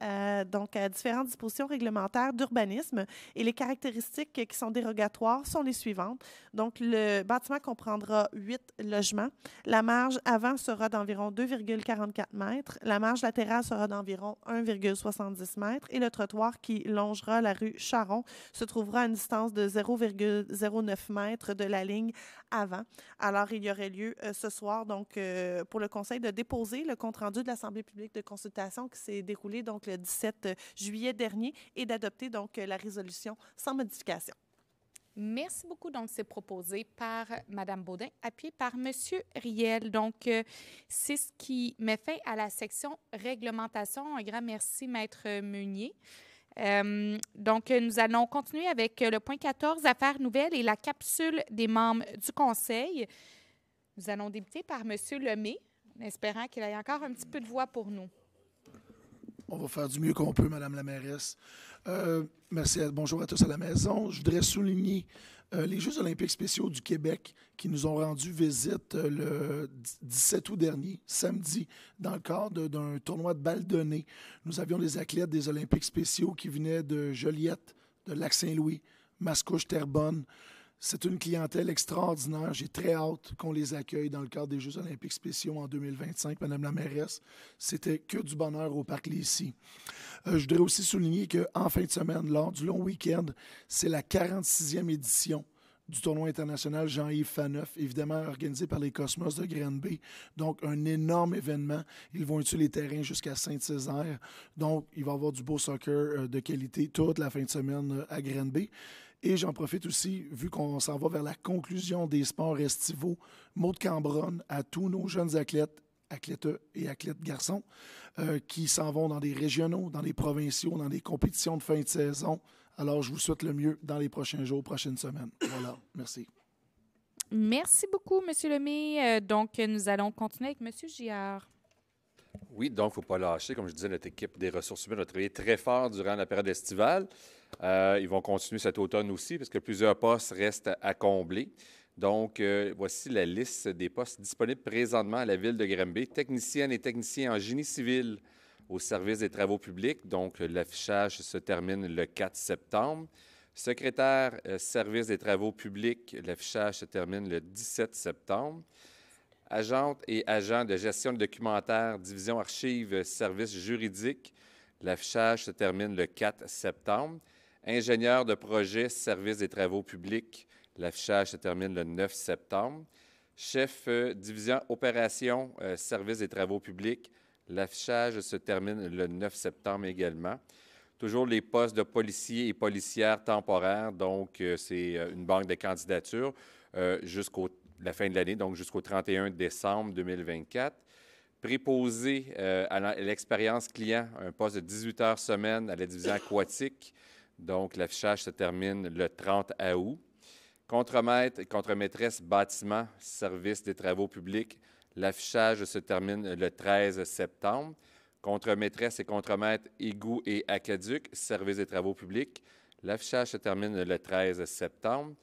donc à différentes dispositions réglementaires d'urbanisme et les caractéristiques qui sont dérogatoires sont les suivantes. Donc le bâtiment comprendra huit logements, la avant sera d'environ 2,44 mètres, la marge latérale sera d'environ 1,70 mètres et le trottoir qui longera la rue Charon se trouvera à une distance de 0,09 mètres de la ligne avant. Alors, il y aurait lieu euh, ce soir, donc, euh, pour le Conseil de déposer le compte-rendu de l'Assemblée publique de consultation qui s'est déroulée, donc, le 17 euh, juillet dernier et d'adopter, donc, la résolution sans modification. Merci beaucoup. Donc, c'est proposé par Mme Baudin, appuyé par M. Riel. Donc, euh, c'est ce qui met fin à la section réglementation. Un grand merci, Maître Meunier. Euh, donc, nous allons continuer avec le point 14, affaires nouvelles et la capsule des membres du Conseil. Nous allons débuter par M. Lemay, en espérant qu'il ait encore un petit peu de voix pour nous. On va faire du mieux qu'on peut, Madame la mairesse. Euh, merci. bonjour à tous à la maison. Je voudrais souligner euh, les Jeux olympiques spéciaux du Québec qui nous ont rendu visite euh, le 17 août dernier, samedi, dans le cadre d'un tournoi de balle donnée. Nous avions des athlètes des Olympiques spéciaux qui venaient de Joliette, de Lac-Saint-Louis, Mascouche-Terrebonne, c'est une clientèle extraordinaire. J'ai très hâte qu'on les accueille dans le cadre des Jeux olympiques spéciaux en 2025, Madame la mairesse. C'était que du bonheur au Parc Lécy. Euh, je voudrais aussi souligner qu'en fin de semaine, lors du long week-end, c'est la 46e édition du tournoi international Jean-Yves Faneuf, évidemment organisé par les Cosmos de Granby. Donc, un énorme événement. Ils vont utiliser les terrains jusqu'à Saint-Césaire. Donc, il va y avoir du beau soccer euh, de qualité toute la fin de semaine à euh, à Granby. Et j'en profite aussi, vu qu'on s'en va vers la conclusion des sports estivaux, mot de Cambronne à tous nos jeunes athlètes athlètes et athlètes garçons, euh, qui s'en vont dans des régionaux, dans des provinciaux, dans des compétitions de fin de saison. Alors, je vous souhaite le mieux dans les prochains jours, prochaines semaines. Voilà, merci. Merci beaucoup, M. Lemay. Euh, donc, nous allons continuer avec M. Giard. Oui, donc, il ne faut pas lâcher. Comme je disais, notre équipe des ressources humaines a travaillé très fort durant la période estivale. Euh, ils vont continuer cet automne aussi, parce que plusieurs postes restent à combler. Donc, euh, voici la liste des postes disponibles présentement à la ville de Granby. Technicienne et technicien en génie civil au service des travaux publics. Donc, l'affichage se termine le 4 septembre. Secrétaire euh, service des travaux publics, l'affichage se termine le 17 septembre. Agente et agent de gestion de documentaire, division archives, service juridique. l'affichage se termine le 4 septembre ingénieur de projet, service des travaux publics. L'affichage se termine le 9 septembre. Chef euh, division opération, euh, service des travaux publics. L'affichage se termine le 9 septembre également. Toujours les postes de policiers et policières temporaires, donc euh, c'est une banque de candidatures jusqu'à la fin de l'année, donc jusqu'au 31 décembre 2024 préposé à l'expérience client, un poste de 18 heures semaine à la division aquatique, donc, l'affichage se termine le 30 août. Contremaître et contremaîtresse bâtiment, service des travaux publics, l'affichage se termine le 13 septembre. Contremaîtresse et contremaître égout et aqueduc, service des travaux publics, l'affichage se termine le 13 septembre.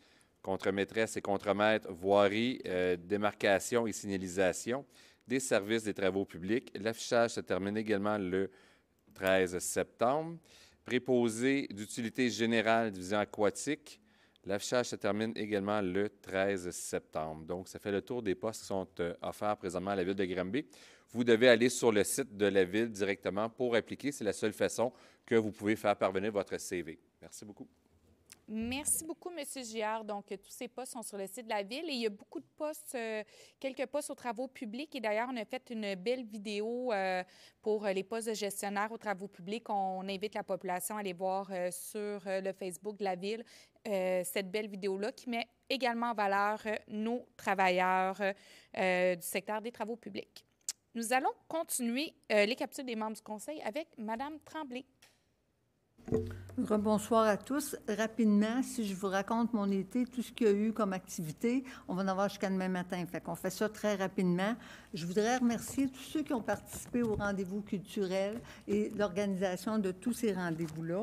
Contremaîtresse et contremaître voirie, euh, démarcation et signalisation des services des travaux publics, l'affichage se termine également le 13 septembre préposé d'utilité générale division aquatique. L'affichage se termine également le 13 septembre. Donc, ça fait le tour des postes qui sont euh, offerts présentement à la Ville de Granby. Vous devez aller sur le site de la Ville directement pour appliquer. C'est la seule façon que vous pouvez faire parvenir votre CV. Merci beaucoup. Merci beaucoup, M. Giard. Donc, tous ces postes sont sur le site de la Ville et il y a beaucoup de postes, euh, quelques postes aux travaux publics. Et d'ailleurs, on a fait une belle vidéo euh, pour les postes de gestionnaire aux travaux publics. On invite la population à aller voir euh, sur le Facebook de la Ville cette belle vidéo-là qui met également en valeur nos travailleurs du secteur des travaux publics. Nous allons continuer les captures des membres du Conseil avec Mme Tremblay. Bonsoir à tous. Rapidement, si je vous raconte mon été, tout ce qu'il y a eu comme activité, on va en avoir jusqu'à demain matin. Fait qu'on fait ça très rapidement. Je voudrais remercier tous ceux qui ont participé au rendez-vous culturel et l'organisation de tous ces rendez-vous-là.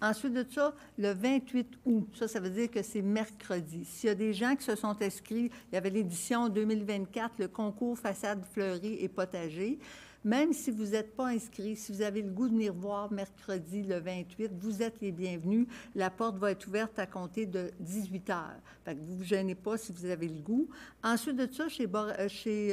Ensuite de ça, le 28 août, ça, ça veut dire que c'est mercredi. S'il y a des gens qui se sont inscrits, il y avait l'édition 2024, le concours façade fleurie et potager. Même si vous n'êtes pas inscrit, si vous avez le goût de venir voir mercredi le 28, vous êtes les bienvenus. La porte va être ouverte à compter de 18 heures. vous ne vous gênez pas si vous avez le goût. Ensuite de ça, chez, euh, chez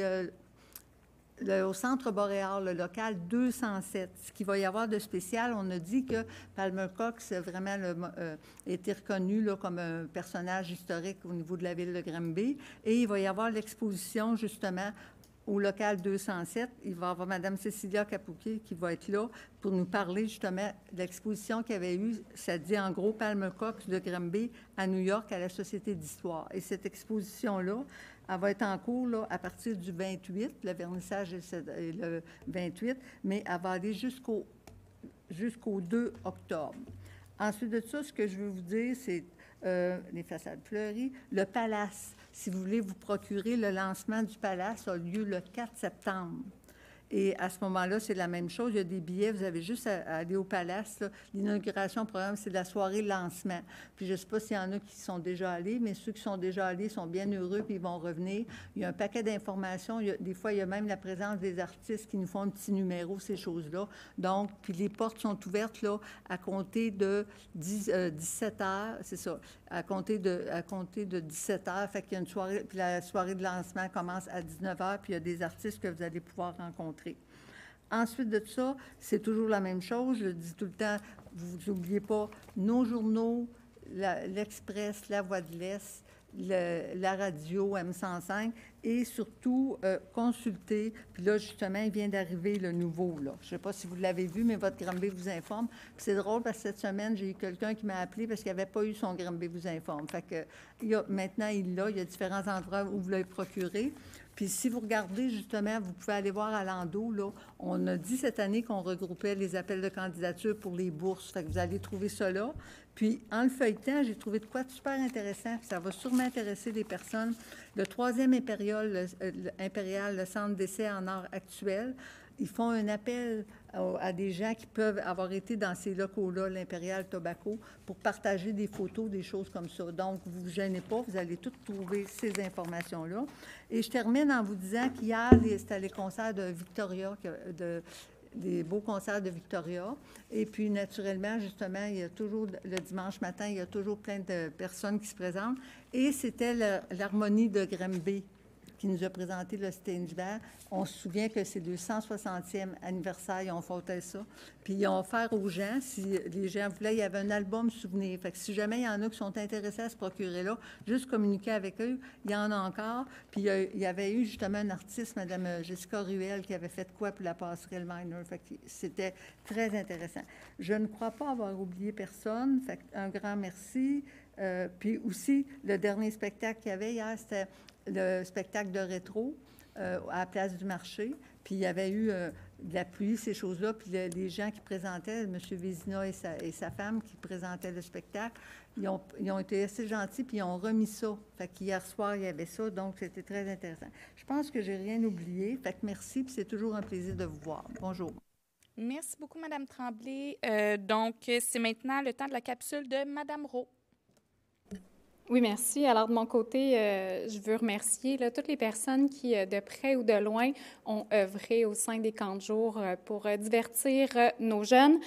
euh, au centre boréal, le local 207. Ce qu'il va y avoir de spécial, on a dit que Palmer Cox vraiment le, euh, été reconnu comme un personnage historique au niveau de la ville de Granby. Et il va y avoir l'exposition, justement, au local 207. Il va y avoir Mme Cécilia Capouquet qui va être là pour nous parler justement de l'exposition qu'il y avait eu, ça dit en gros Palme Cox de Grimby à New York à la Société d'histoire. Et cette exposition-là, elle va être en cours là, à partir du 28, le vernissage est le 28, mais elle va aller jusqu'au jusqu'au 2 octobre. Ensuite de ça, ce que je veux vous dire, c'est euh, les façades fleuries. Le Palace, si vous voulez vous procurer, le lancement du Palace a lieu le 4 septembre. Et à ce moment-là, c'est la même chose. Il y a des billets. Vous avez juste à, aller au Palace. L'inauguration, programme, c'est la soirée lancement. Puis je ne sais pas s'il y en a qui sont déjà allés, mais ceux qui sont déjà allés sont bien heureux puis ils vont revenir. Il y a un paquet d'informations. Des fois, il y a même la présence des artistes qui nous font un petit numéro, ces choses-là. Donc, puis les portes sont ouvertes là à compter de 17 euh, heures, c'est ça à compter de, compter de 17 heures. Fait qu'il y a une soirée, puis la soirée de lancement commence à 19 heures, puis il y a des artistes que vous allez pouvoir rencontrer. Ensuite de ça, c'est toujours la même chose. Je dis tout le temps, vous n'oubliez pas nos journaux, l'Express, la, Voix de l'Est, la radio M105, et surtout euh, consulter. Puis là, justement, il vient d'arriver le nouveau. Là. Je ne sais pas si vous l'avez vu, mais votre Grambé vous informe. c'est drôle parce que cette semaine, j'ai eu quelqu'un qui m'a appelé parce qu'il n'avait pas eu son Grambé vous informe. Fait que, il maintenant, il l'a. Il y a différents endroits où vous l'avez procuré. Puis si vous regardez, justement, vous pouvez aller voir à Lando, là, on a dit cette année qu'on regroupait les appels de candidature pour les bourses. Fait que vous allez trouver cela. Puis, en le feuilletant, j'ai trouvé de quoi de super intéressant. ça va sûrement intéresser des personnes. Le troisième impérial, euh, impérial, le centre d'essai en art actuel, ils font un appel euh, à, des gens qui peuvent avoir été dans ces locaux-là, l'Imperial Tobacco, pour partager des photos, des choses comme ça. Donc, vous ne vous gênez pas, vous allez toutes trouver ces informations-là. Et je termine en vous disant qu'hier, c'était les concerts de Victoria, de, des beaux concerts de Victoria. Et puis, naturellement, justement, il y a toujours, le dimanche matin, il y a toujours plein de personnes qui se présentent. Et c'était l'harmonie de Grimby qui nous a présenté le Steingberg. On se souvient que c'est le 160e anniversaire, ils ont ça. Puis ils ont offert aux gens, si les gens voulaient, il y avait un album souvenir. Fait que si jamais il y en a qui sont intéressés à se procurer là, juste communiquer avec eux, il y en a encore. Puis euh, il y avait eu justement un artiste, Mme euh, Jessica Ruel, qui avait fait quoi pour la passerelle Minor. Fait que c'était très intéressant. Je ne crois pas avoir oublié personne. Fait un grand merci. Euh, puis aussi, le dernier spectacle qu'il y avait hier, c'était le spectacle de rétro euh, à la place du marché. Puis il y avait eu euh, de la pluie, ces choses-là. Puis les gens qui présentaient, M. Vézina et sa, et sa, femme qui présentaient le spectacle, ils ont, ils ont, été assez gentils, puis ils ont remis ça. Fait qu'hier soir, il y avait ça, donc c'était très intéressant. Je pense que j'ai rien oublié. Fait que merci, puis c'est toujours un plaisir de vous voir. Bonjour. Merci beaucoup, Madame Tremblay. Euh, donc, c'est maintenant le temps de la capsule de Madame Rowe. Oui, merci. Alors, de mon côté, euh, je veux remercier toutes les personnes qui, euh, de près ou de loin, ont œuvré au sein des camps de jour euh, pour divertir nos jeunes.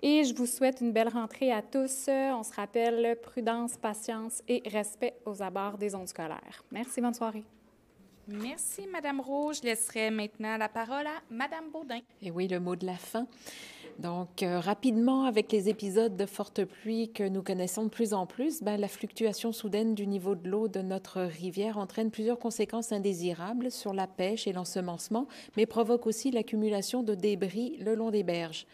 Et je vous souhaite une belle rentrée à tous. On se rappelle prudence, patience et respect aux abords des ondes scolaires. Merci, bonne soirée. Merci, Madame Rouge. Je laisserai maintenant la parole à Madame Baudin. Et oui, le mot de la fin. Donc, euh, rapidement, avec les épisodes de forte pluie que nous connaissons de plus en plus, ben, la fluctuation soudaine du niveau de l'eau de notre rivière entraîne plusieurs conséquences indésirables sur la pêche et l'ensemencement, mais provoque aussi l'accumulation de débris le long des berges.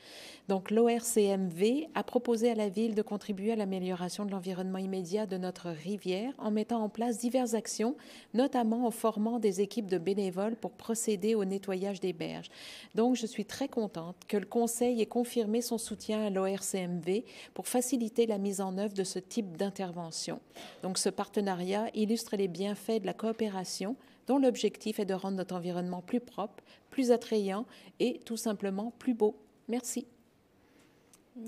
Donc l'ORCMV a proposé à la ville de contribuer à l'amélioration de l'environnement immédiat de notre rivière en mettant en place diverses actions, notamment en formant des équipes de bénévoles pour procéder au nettoyage des berges. Donc je suis très contente que le Conseil ait confirmé son soutien à l'ORCMV pour faciliter la mise en œuvre de ce type d'intervention. Donc ce partenariat illustre les bienfaits de la coopération dont l'objectif est de rendre notre environnement plus propre, plus attrayant et tout simplement plus beau. Merci.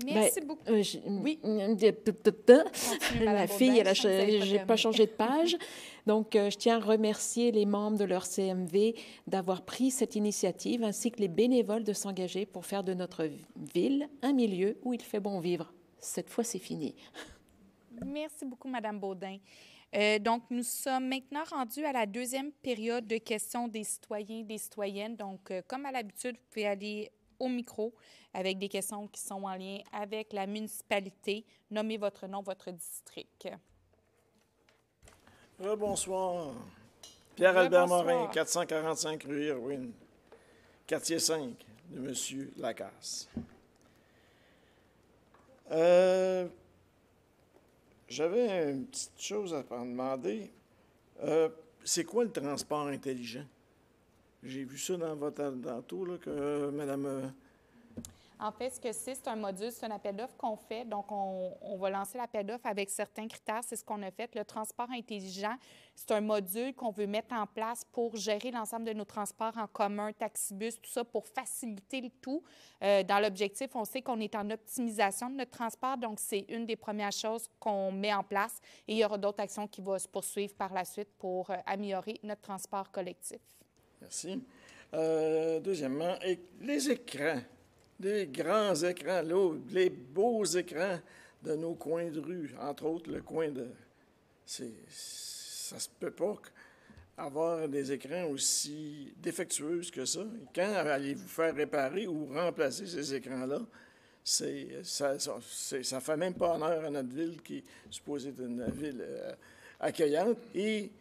Merci ben, beaucoup. Euh, oui. La fille, j'ai pas changé de page. Donc, euh, je tiens à remercier les membres de leur CMV d'avoir pris cette initiative, ainsi que les bénévoles de s'engager pour faire de notre ville un milieu où il fait bon vivre. Cette fois, c'est fini. Merci beaucoup, Madame Baudin. Euh, donc, nous sommes maintenant rendus à la deuxième période de questions des citoyens et des citoyennes. Donc, comme à l'habitude, vous pouvez aller au micro avec des questions qui sont en lien avec la municipalité. Nommez votre nom, votre district. bonsoir. Pierre-Albert Morin, 445 rue Irwin, quartier 5 de M. Lacasse. Euh, j'avais une petite chose à demander. Euh, c'est quoi le transport intelligent? J'ai vu ça dans votre tantôt, là, que euh, Madame. Euh, en fait, ce que c'est, c'est un module, c'est un appel d'offres qu'on fait. Donc, on, va lancer l'appel d'offres avec certains critères. C'est ce qu'on a fait. Le transport intelligent, c'est un module qu'on veut mettre en place pour gérer l'ensemble de nos transports en commun, taxibus, tout ça, pour faciliter le tout. Euh, dans l'objectif, on sait qu'on est en optimisation de notre transport. Donc, c'est une des premières choses qu'on met en place. Et il y aura d'autres actions qui vont se poursuivre par la suite pour améliorer notre transport collectif. Merci. Euh, deuxièmement, les écrans, les grands écrans, les beaux écrans de nos coins de rue, entre autres le coin de... Ça se peut pas avoir des écrans aussi défectueux que ça. Quand allez-vous faire réparer ou remplacer ces écrans-là? Ça, ça, fait même pas honneur à notre ville qui est supposée être une ville euh, accueillante. Et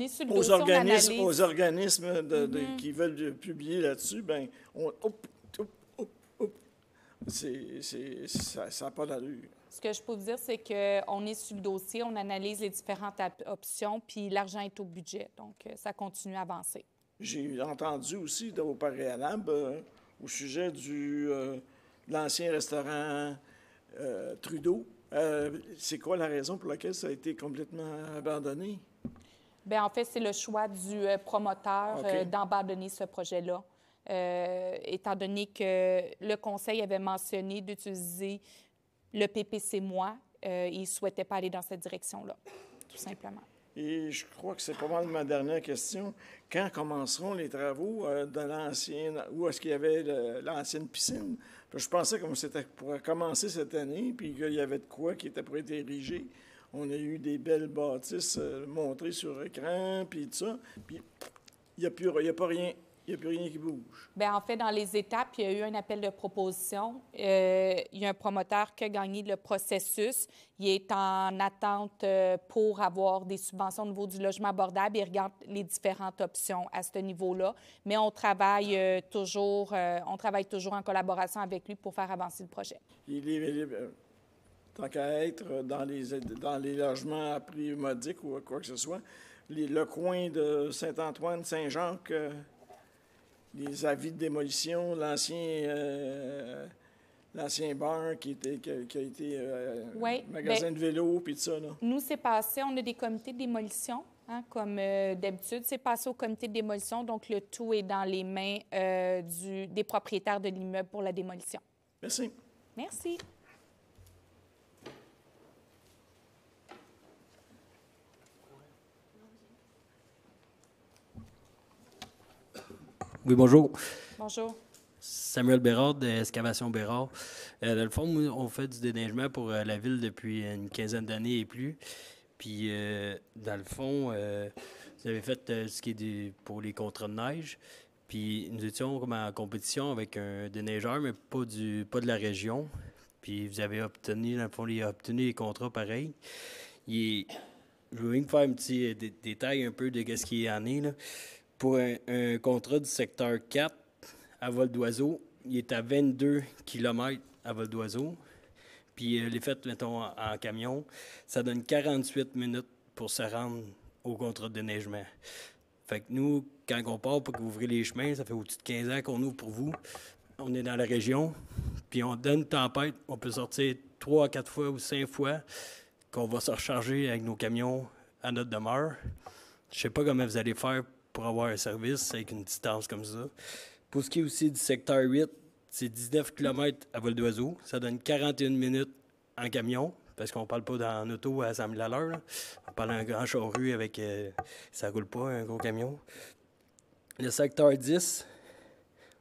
est aux organismes, aux organismes mm-hmm. qui veulent publier là-dessus, ben on, c'est, ça n'a pas d'allure. Ce que je peux vous dire, c'est qu'on est sur le dossier, on analyse les différentes options, puis l'argent est au budget. Donc, euh, ça continue à avancer. J'ai entendu aussi au vos euh, au sujet euh, de l'ancien restaurant euh, Trudeau. c'est quoi la raison pour laquelle ça a été complètement abandonné? Bien, en fait, c'est le choix du euh, promoteur euh, d'abandonner ce projet-là. Euh, étant donné que le conseil avait mentionné d'utiliser le PPC moi, il ne souhaitait pas aller dans cette direction-là, tout simplement. Et je crois que c'est pas mal ma dernière question. Quand commenceront les travaux de l'ancienne, où est-ce qu'il y avait l'ancienne piscine? je pensais que c'était pour commencer cette année, puis qu'il y avait de quoi qui était pour être érigé on a eu des belles bâtisses euh, montrées sur écran, puis tout ça. Puis il n'y a, a, plus rien qui bouge. Bien, en fait, dans les étapes, il y a eu un appel de proposition. Euh, il y a un promoteur qui a gagné le processus. Il est en attente euh, pour avoir des subventions au niveau du logement abordable. Il regarde les différentes options à ce niveau-là. Mais on travaille, toujours, on travaille toujours en collaboration avec lui pour faire avancer le projet. il est tant qu'à être dans les, dans les logements à prix modique ou quoi que ce soit, le coin de Saint-Antoine, Saint-Jacques, euh, les avis de démolition, l'ancien euh, l'ancien bar qui, était, qui, a, été euh, magasin ben, de vélo, puis tout ça. Nous, c'est passé, on a des comités de démolition. Hein, comme d'habitude, c'est passé au comité de démolition, donc le tout est dans les mains des propriétaires de l'immeuble pour la démolition. Merci. Merci. Oui, bonjour. Bonjour. Samuel Bérard d'Excavation Bérard. Euh, dans le fond, on fait du déneigement pour euh, la ville depuis une quinzaine d'années et plus. Puis, euh, dans le fond, vous avez fait ce qui est du, pour les contrats de neige. Puis, nous étions comme en compétition avec un déneigeur, mais pas, du, pas de la région. Puis, vous avez obtenu, dans le fond, il a obtenu les contrats pareils. je vais même faire un petit détail un peu de ce qui en est pour un, contrat du secteur 4 à vol d'oiseau. Il est à 22 km à vol d'oiseau. Puis euh, les fêtes, mettons, en, camion, ça donne 48 minutes pour se rendre au contrat de déneigement. Fait que nous, quand on part pour que les chemins, ça fait au-dessus de 15 ans qu'on ouvre pour vous. On est dans la région, puis on donne tempête. On peut sortir trois, quatre fois ou cinq fois qu'on va se recharger avec nos camions à notre demeure. Je sais pas comment vous allez faire pour avoir un service avec une distance comme ça. Pour ce qui est aussi du secteur 8, c'est 19 km à vol d'oiseau. Ça donne 41 minutes en camion, parce qu'on parle pas d'un auto à 100 000 à l'heure. On parle en grand charru avec... Euh, ça roule pas, un gros camion. Le secteur 10,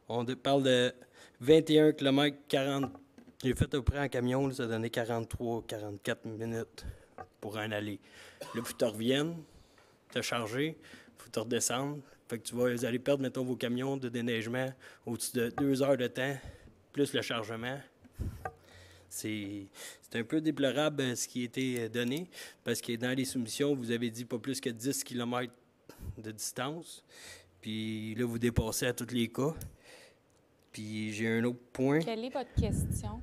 on parle de 21 km 40. J'ai fait au près en camion, ça donnait 43-44 minutes pour en aller. Là, tu te vous te charger, redescendre. Fait que tu vas aller perdre, mettons, vos camions de déneigement au-dessus de deux heures de temps, plus le chargement. C'est un peu déplorable euh, ce qui a été euh, donné, parce que dans les soumissions, vous avez dit pas plus que 10 km de distance. Puis là, vous dépassez à tous les cas. Puis j'ai un autre point. Quelle est votre question?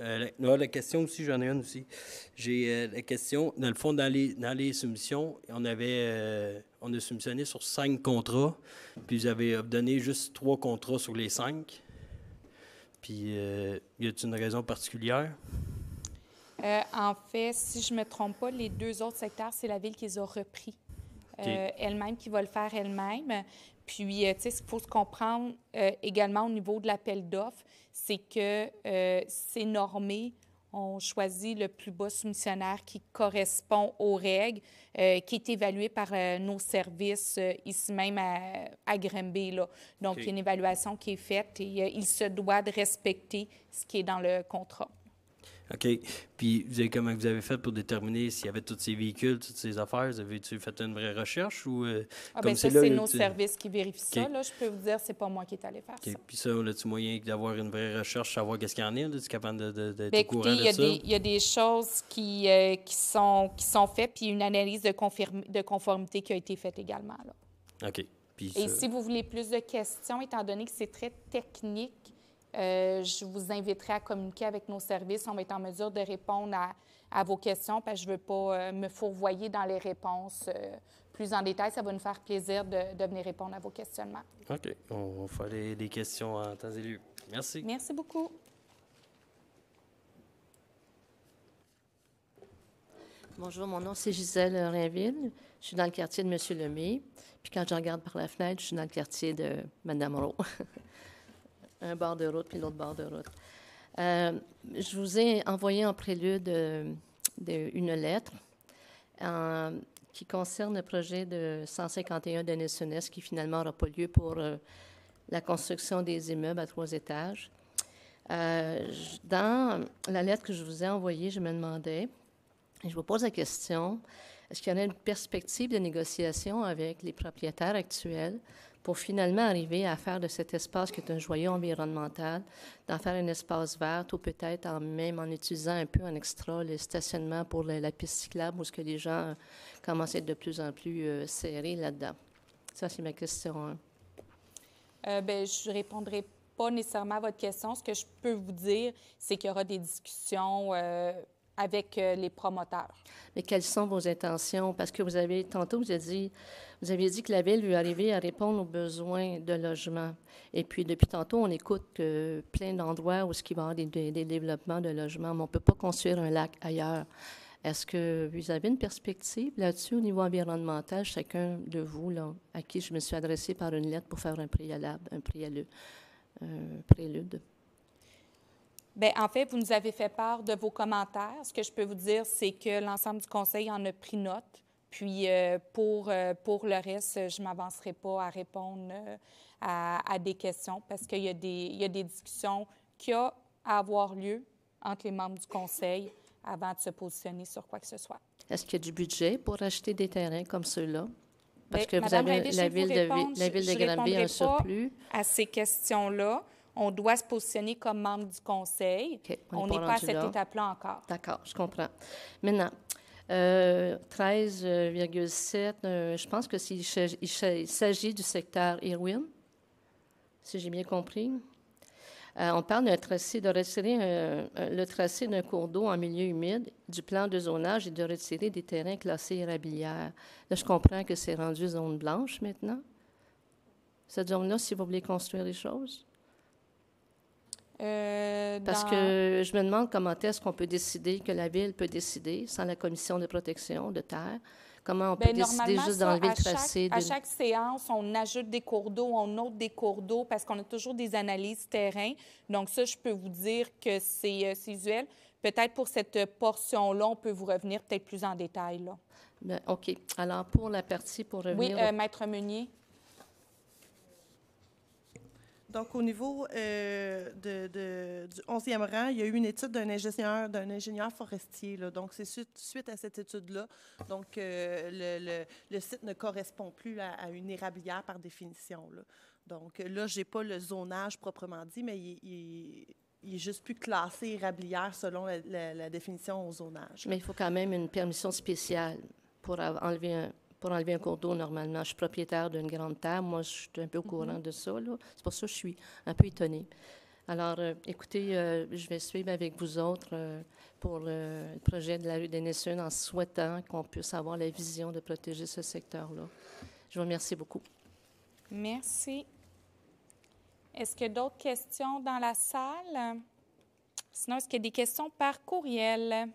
Euh, la, question aussi, j'en ai une aussi. J'ai euh, la question, dans le fond, dans les, dans les soumissions, on avait euh, on a soumissionné sur cinq contrats, puis vous avez donné juste trois contrats sur les cinq. Puis, y a-t-il une raison particulière? en fait, si je ne me trompe pas, les deux autres secteurs, c'est la ville qui les a repris. elle-même qui va le faire elle-même. Puis, euh, tu sais, ce qu'il faut se comprendre euh, également au niveau de l'appel d'offres, c'est que euh, c'est normé. On choisit le plus bas soumissionnaire qui correspond aux règles, qui est évalué par nos services ici même à, Grimby. Donc, il y a une évaluation qui est faite et il se doit de respecter ce qui est dans le contrat. OK. Puis vous comment vous avez fait pour déterminer s'il y avait tous ces véhicules, toutes ces affaires? avez-tu fait une vraie recherche ou... Euh, ah, ben, ça, c'est nos services qui vérifient ça. Là, je peux vous dire, c'est pas moi qui est allé faire ça. ça. Puis ça, on a-tu moyen d'avoir une vraie recherche, savoir qu'est-ce qu'il y en a? Tu capable d'être ben, courant de y il y a des choses qui, euh, qui, sont, qui sont faites, puis une analyse de, conformité qui a été faite également. OK. Et si vous voulez plus de questions, étant donné que c'est très technique, euh, je vous inviterai à communiquer avec nos services. On va être en mesure de répondre à, vos questions parce que je ne veux pas euh, me fourvoyer dans les réponses euh, plus en détail. Ça va nous faire plaisir de, venir répondre à vos questionnements. OK. On va faire des questions en temps et Merci. Merci beaucoup. Bonjour, mon nom c'est Gisèle Rainville. Je suis dans le quartier de M. Lemay. Puis quand je regarde par la fenêtre, je suis dans le quartier de Mme Rowe. un bord de route puis l'autre bord de route. Euh, je vous ai envoyé en prélude euh, une lettre euh, qui concerne le projet de 151 de Nessunès qui finalement n'aura pas lieu pour la construction des immeubles à trois étages. dans la lettre que je vous ai envoyée, je me demandais, et je vous pose la question, est-ce qu'il y en a une perspective de négociation avec les propriétaires actuels pour finalement arriver à faire de cet espace qui est un joyau environnemental, d'en faire un espace vert, ou peut-être même en utilisant un peu en extra le stationnement pour la, piste cyclable, où ce que les gens euh, commencent à être de plus en plus euh, serrés là-dedans. Ça, c'est ma question. Hein. Euh, ben, je répondrai pas nécessairement à votre question. Ce que je peux vous dire, c'est qu'il y aura des discussions euh, avec les promoteurs. Mais quelles sont vos intentions? Parce que vous avez, tantôt, vous avez dit, vous aviez dit que la Ville lui arrivait à répondre aux besoins de logement. Et puis, depuis tantôt, on écoute que euh, plein d'endroits où ce il va y avoir des, développements de logements, mais on ne peut pas construire un lac ailleurs. Est-ce que vous avez une perspective là-dessus au niveau environnemental, chacun de vous, là, à qui je me suis adressée par une lettre pour faire un préalable, un un prélude? Bien, en fait, vous nous avez fait part de vos commentaires. Ce que je peux vous dire, c'est que l'ensemble du conseil en a pris note. Puis euh, pour, euh, pour le reste, je ne m'avancerai pas à répondre euh, à, des questions parce qu'il y, a des, des discussions qui ont à avoir lieu entre les membres du Conseil avant de se positionner sur quoi que ce soit. Est-ce qu'il y a du budget pour acheter des terrains comme ceux-là? Ben, parce que vous avez la, ville de, la ville de Granby un surplus. À ces questions-là, on doit se positionner comme membre du Conseil. on n'est pas à cette étape-là encore. D'accord, je comprends. Maintenant, 13,7, euh, euh, je pense que s'il s'agit du secteur Irwin, si j'ai bien compris. Euh, on parle d'un tracé, de retirer le tracé d'un cours d'eau en milieu humide du plan de zonage et de retirer des terrains classés érabilières. Là, je comprends que c'est rendu zone blanche maintenant. Cette zone-là, si vous voulez construire les choses. Euh, parce que je me demande comment est-ce qu'on peut décider, que la ville peut décider sans la commission de protection de terre. Comment on ben, peut décider juste d'enlever le tracé? À chaque séance, on ajoute des cours d'eau, on note des cours d'eau parce qu'on a toujours des analyses terrain. Donc ça, je peux vous dire que c'est euh, usuel. Peut-être pour cette portion-là, on peut vous revenir peut-être plus en détail. Là. Ben, OK. Alors, pour la partie, pour revenir... Oui, euh, Maître Meunier. Donc, au niveau euh, de, du 11e rang, il y a eu une étude d'un ingénieur, d'un ingénieur forestier. Donc, c'est suite, à cette étude-là. Donc, euh, le, site ne correspond plus à, une érablière par définition. Donc, là, je n'ai pas le zonage proprement dit, mais il, est juste plus classé érablière selon la définition au zonage. Mais il faut quand même une permission spéciale pour enlever un, pour enlever un cours normalement, je suis propriétaire d'une grande terre. Moi, je suis un peu au mhm. courant de ça. C'est pour ça que je suis un peu étonnée. Alors, euh, écoutez, euh, je vais suivre avec vous autres euh, pour le projet de la rue des Nessun en souhaitant qu'on puisse avoir la vision de protéger ce secteur-là. Je vous remercie beaucoup. Merci. Est-ce qu'il y a d'autres questions dans la salle? Sinon, est-ce qu'il y a des questions par courriel?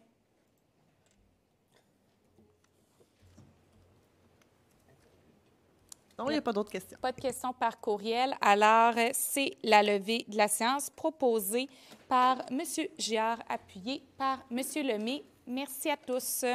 Non, il n'y a pas d'autres questions. Pas de questions par courriel. Alors, c'est la levée de la séance proposée par M. Giard, appuyée par M. Lemay. Merci à tous.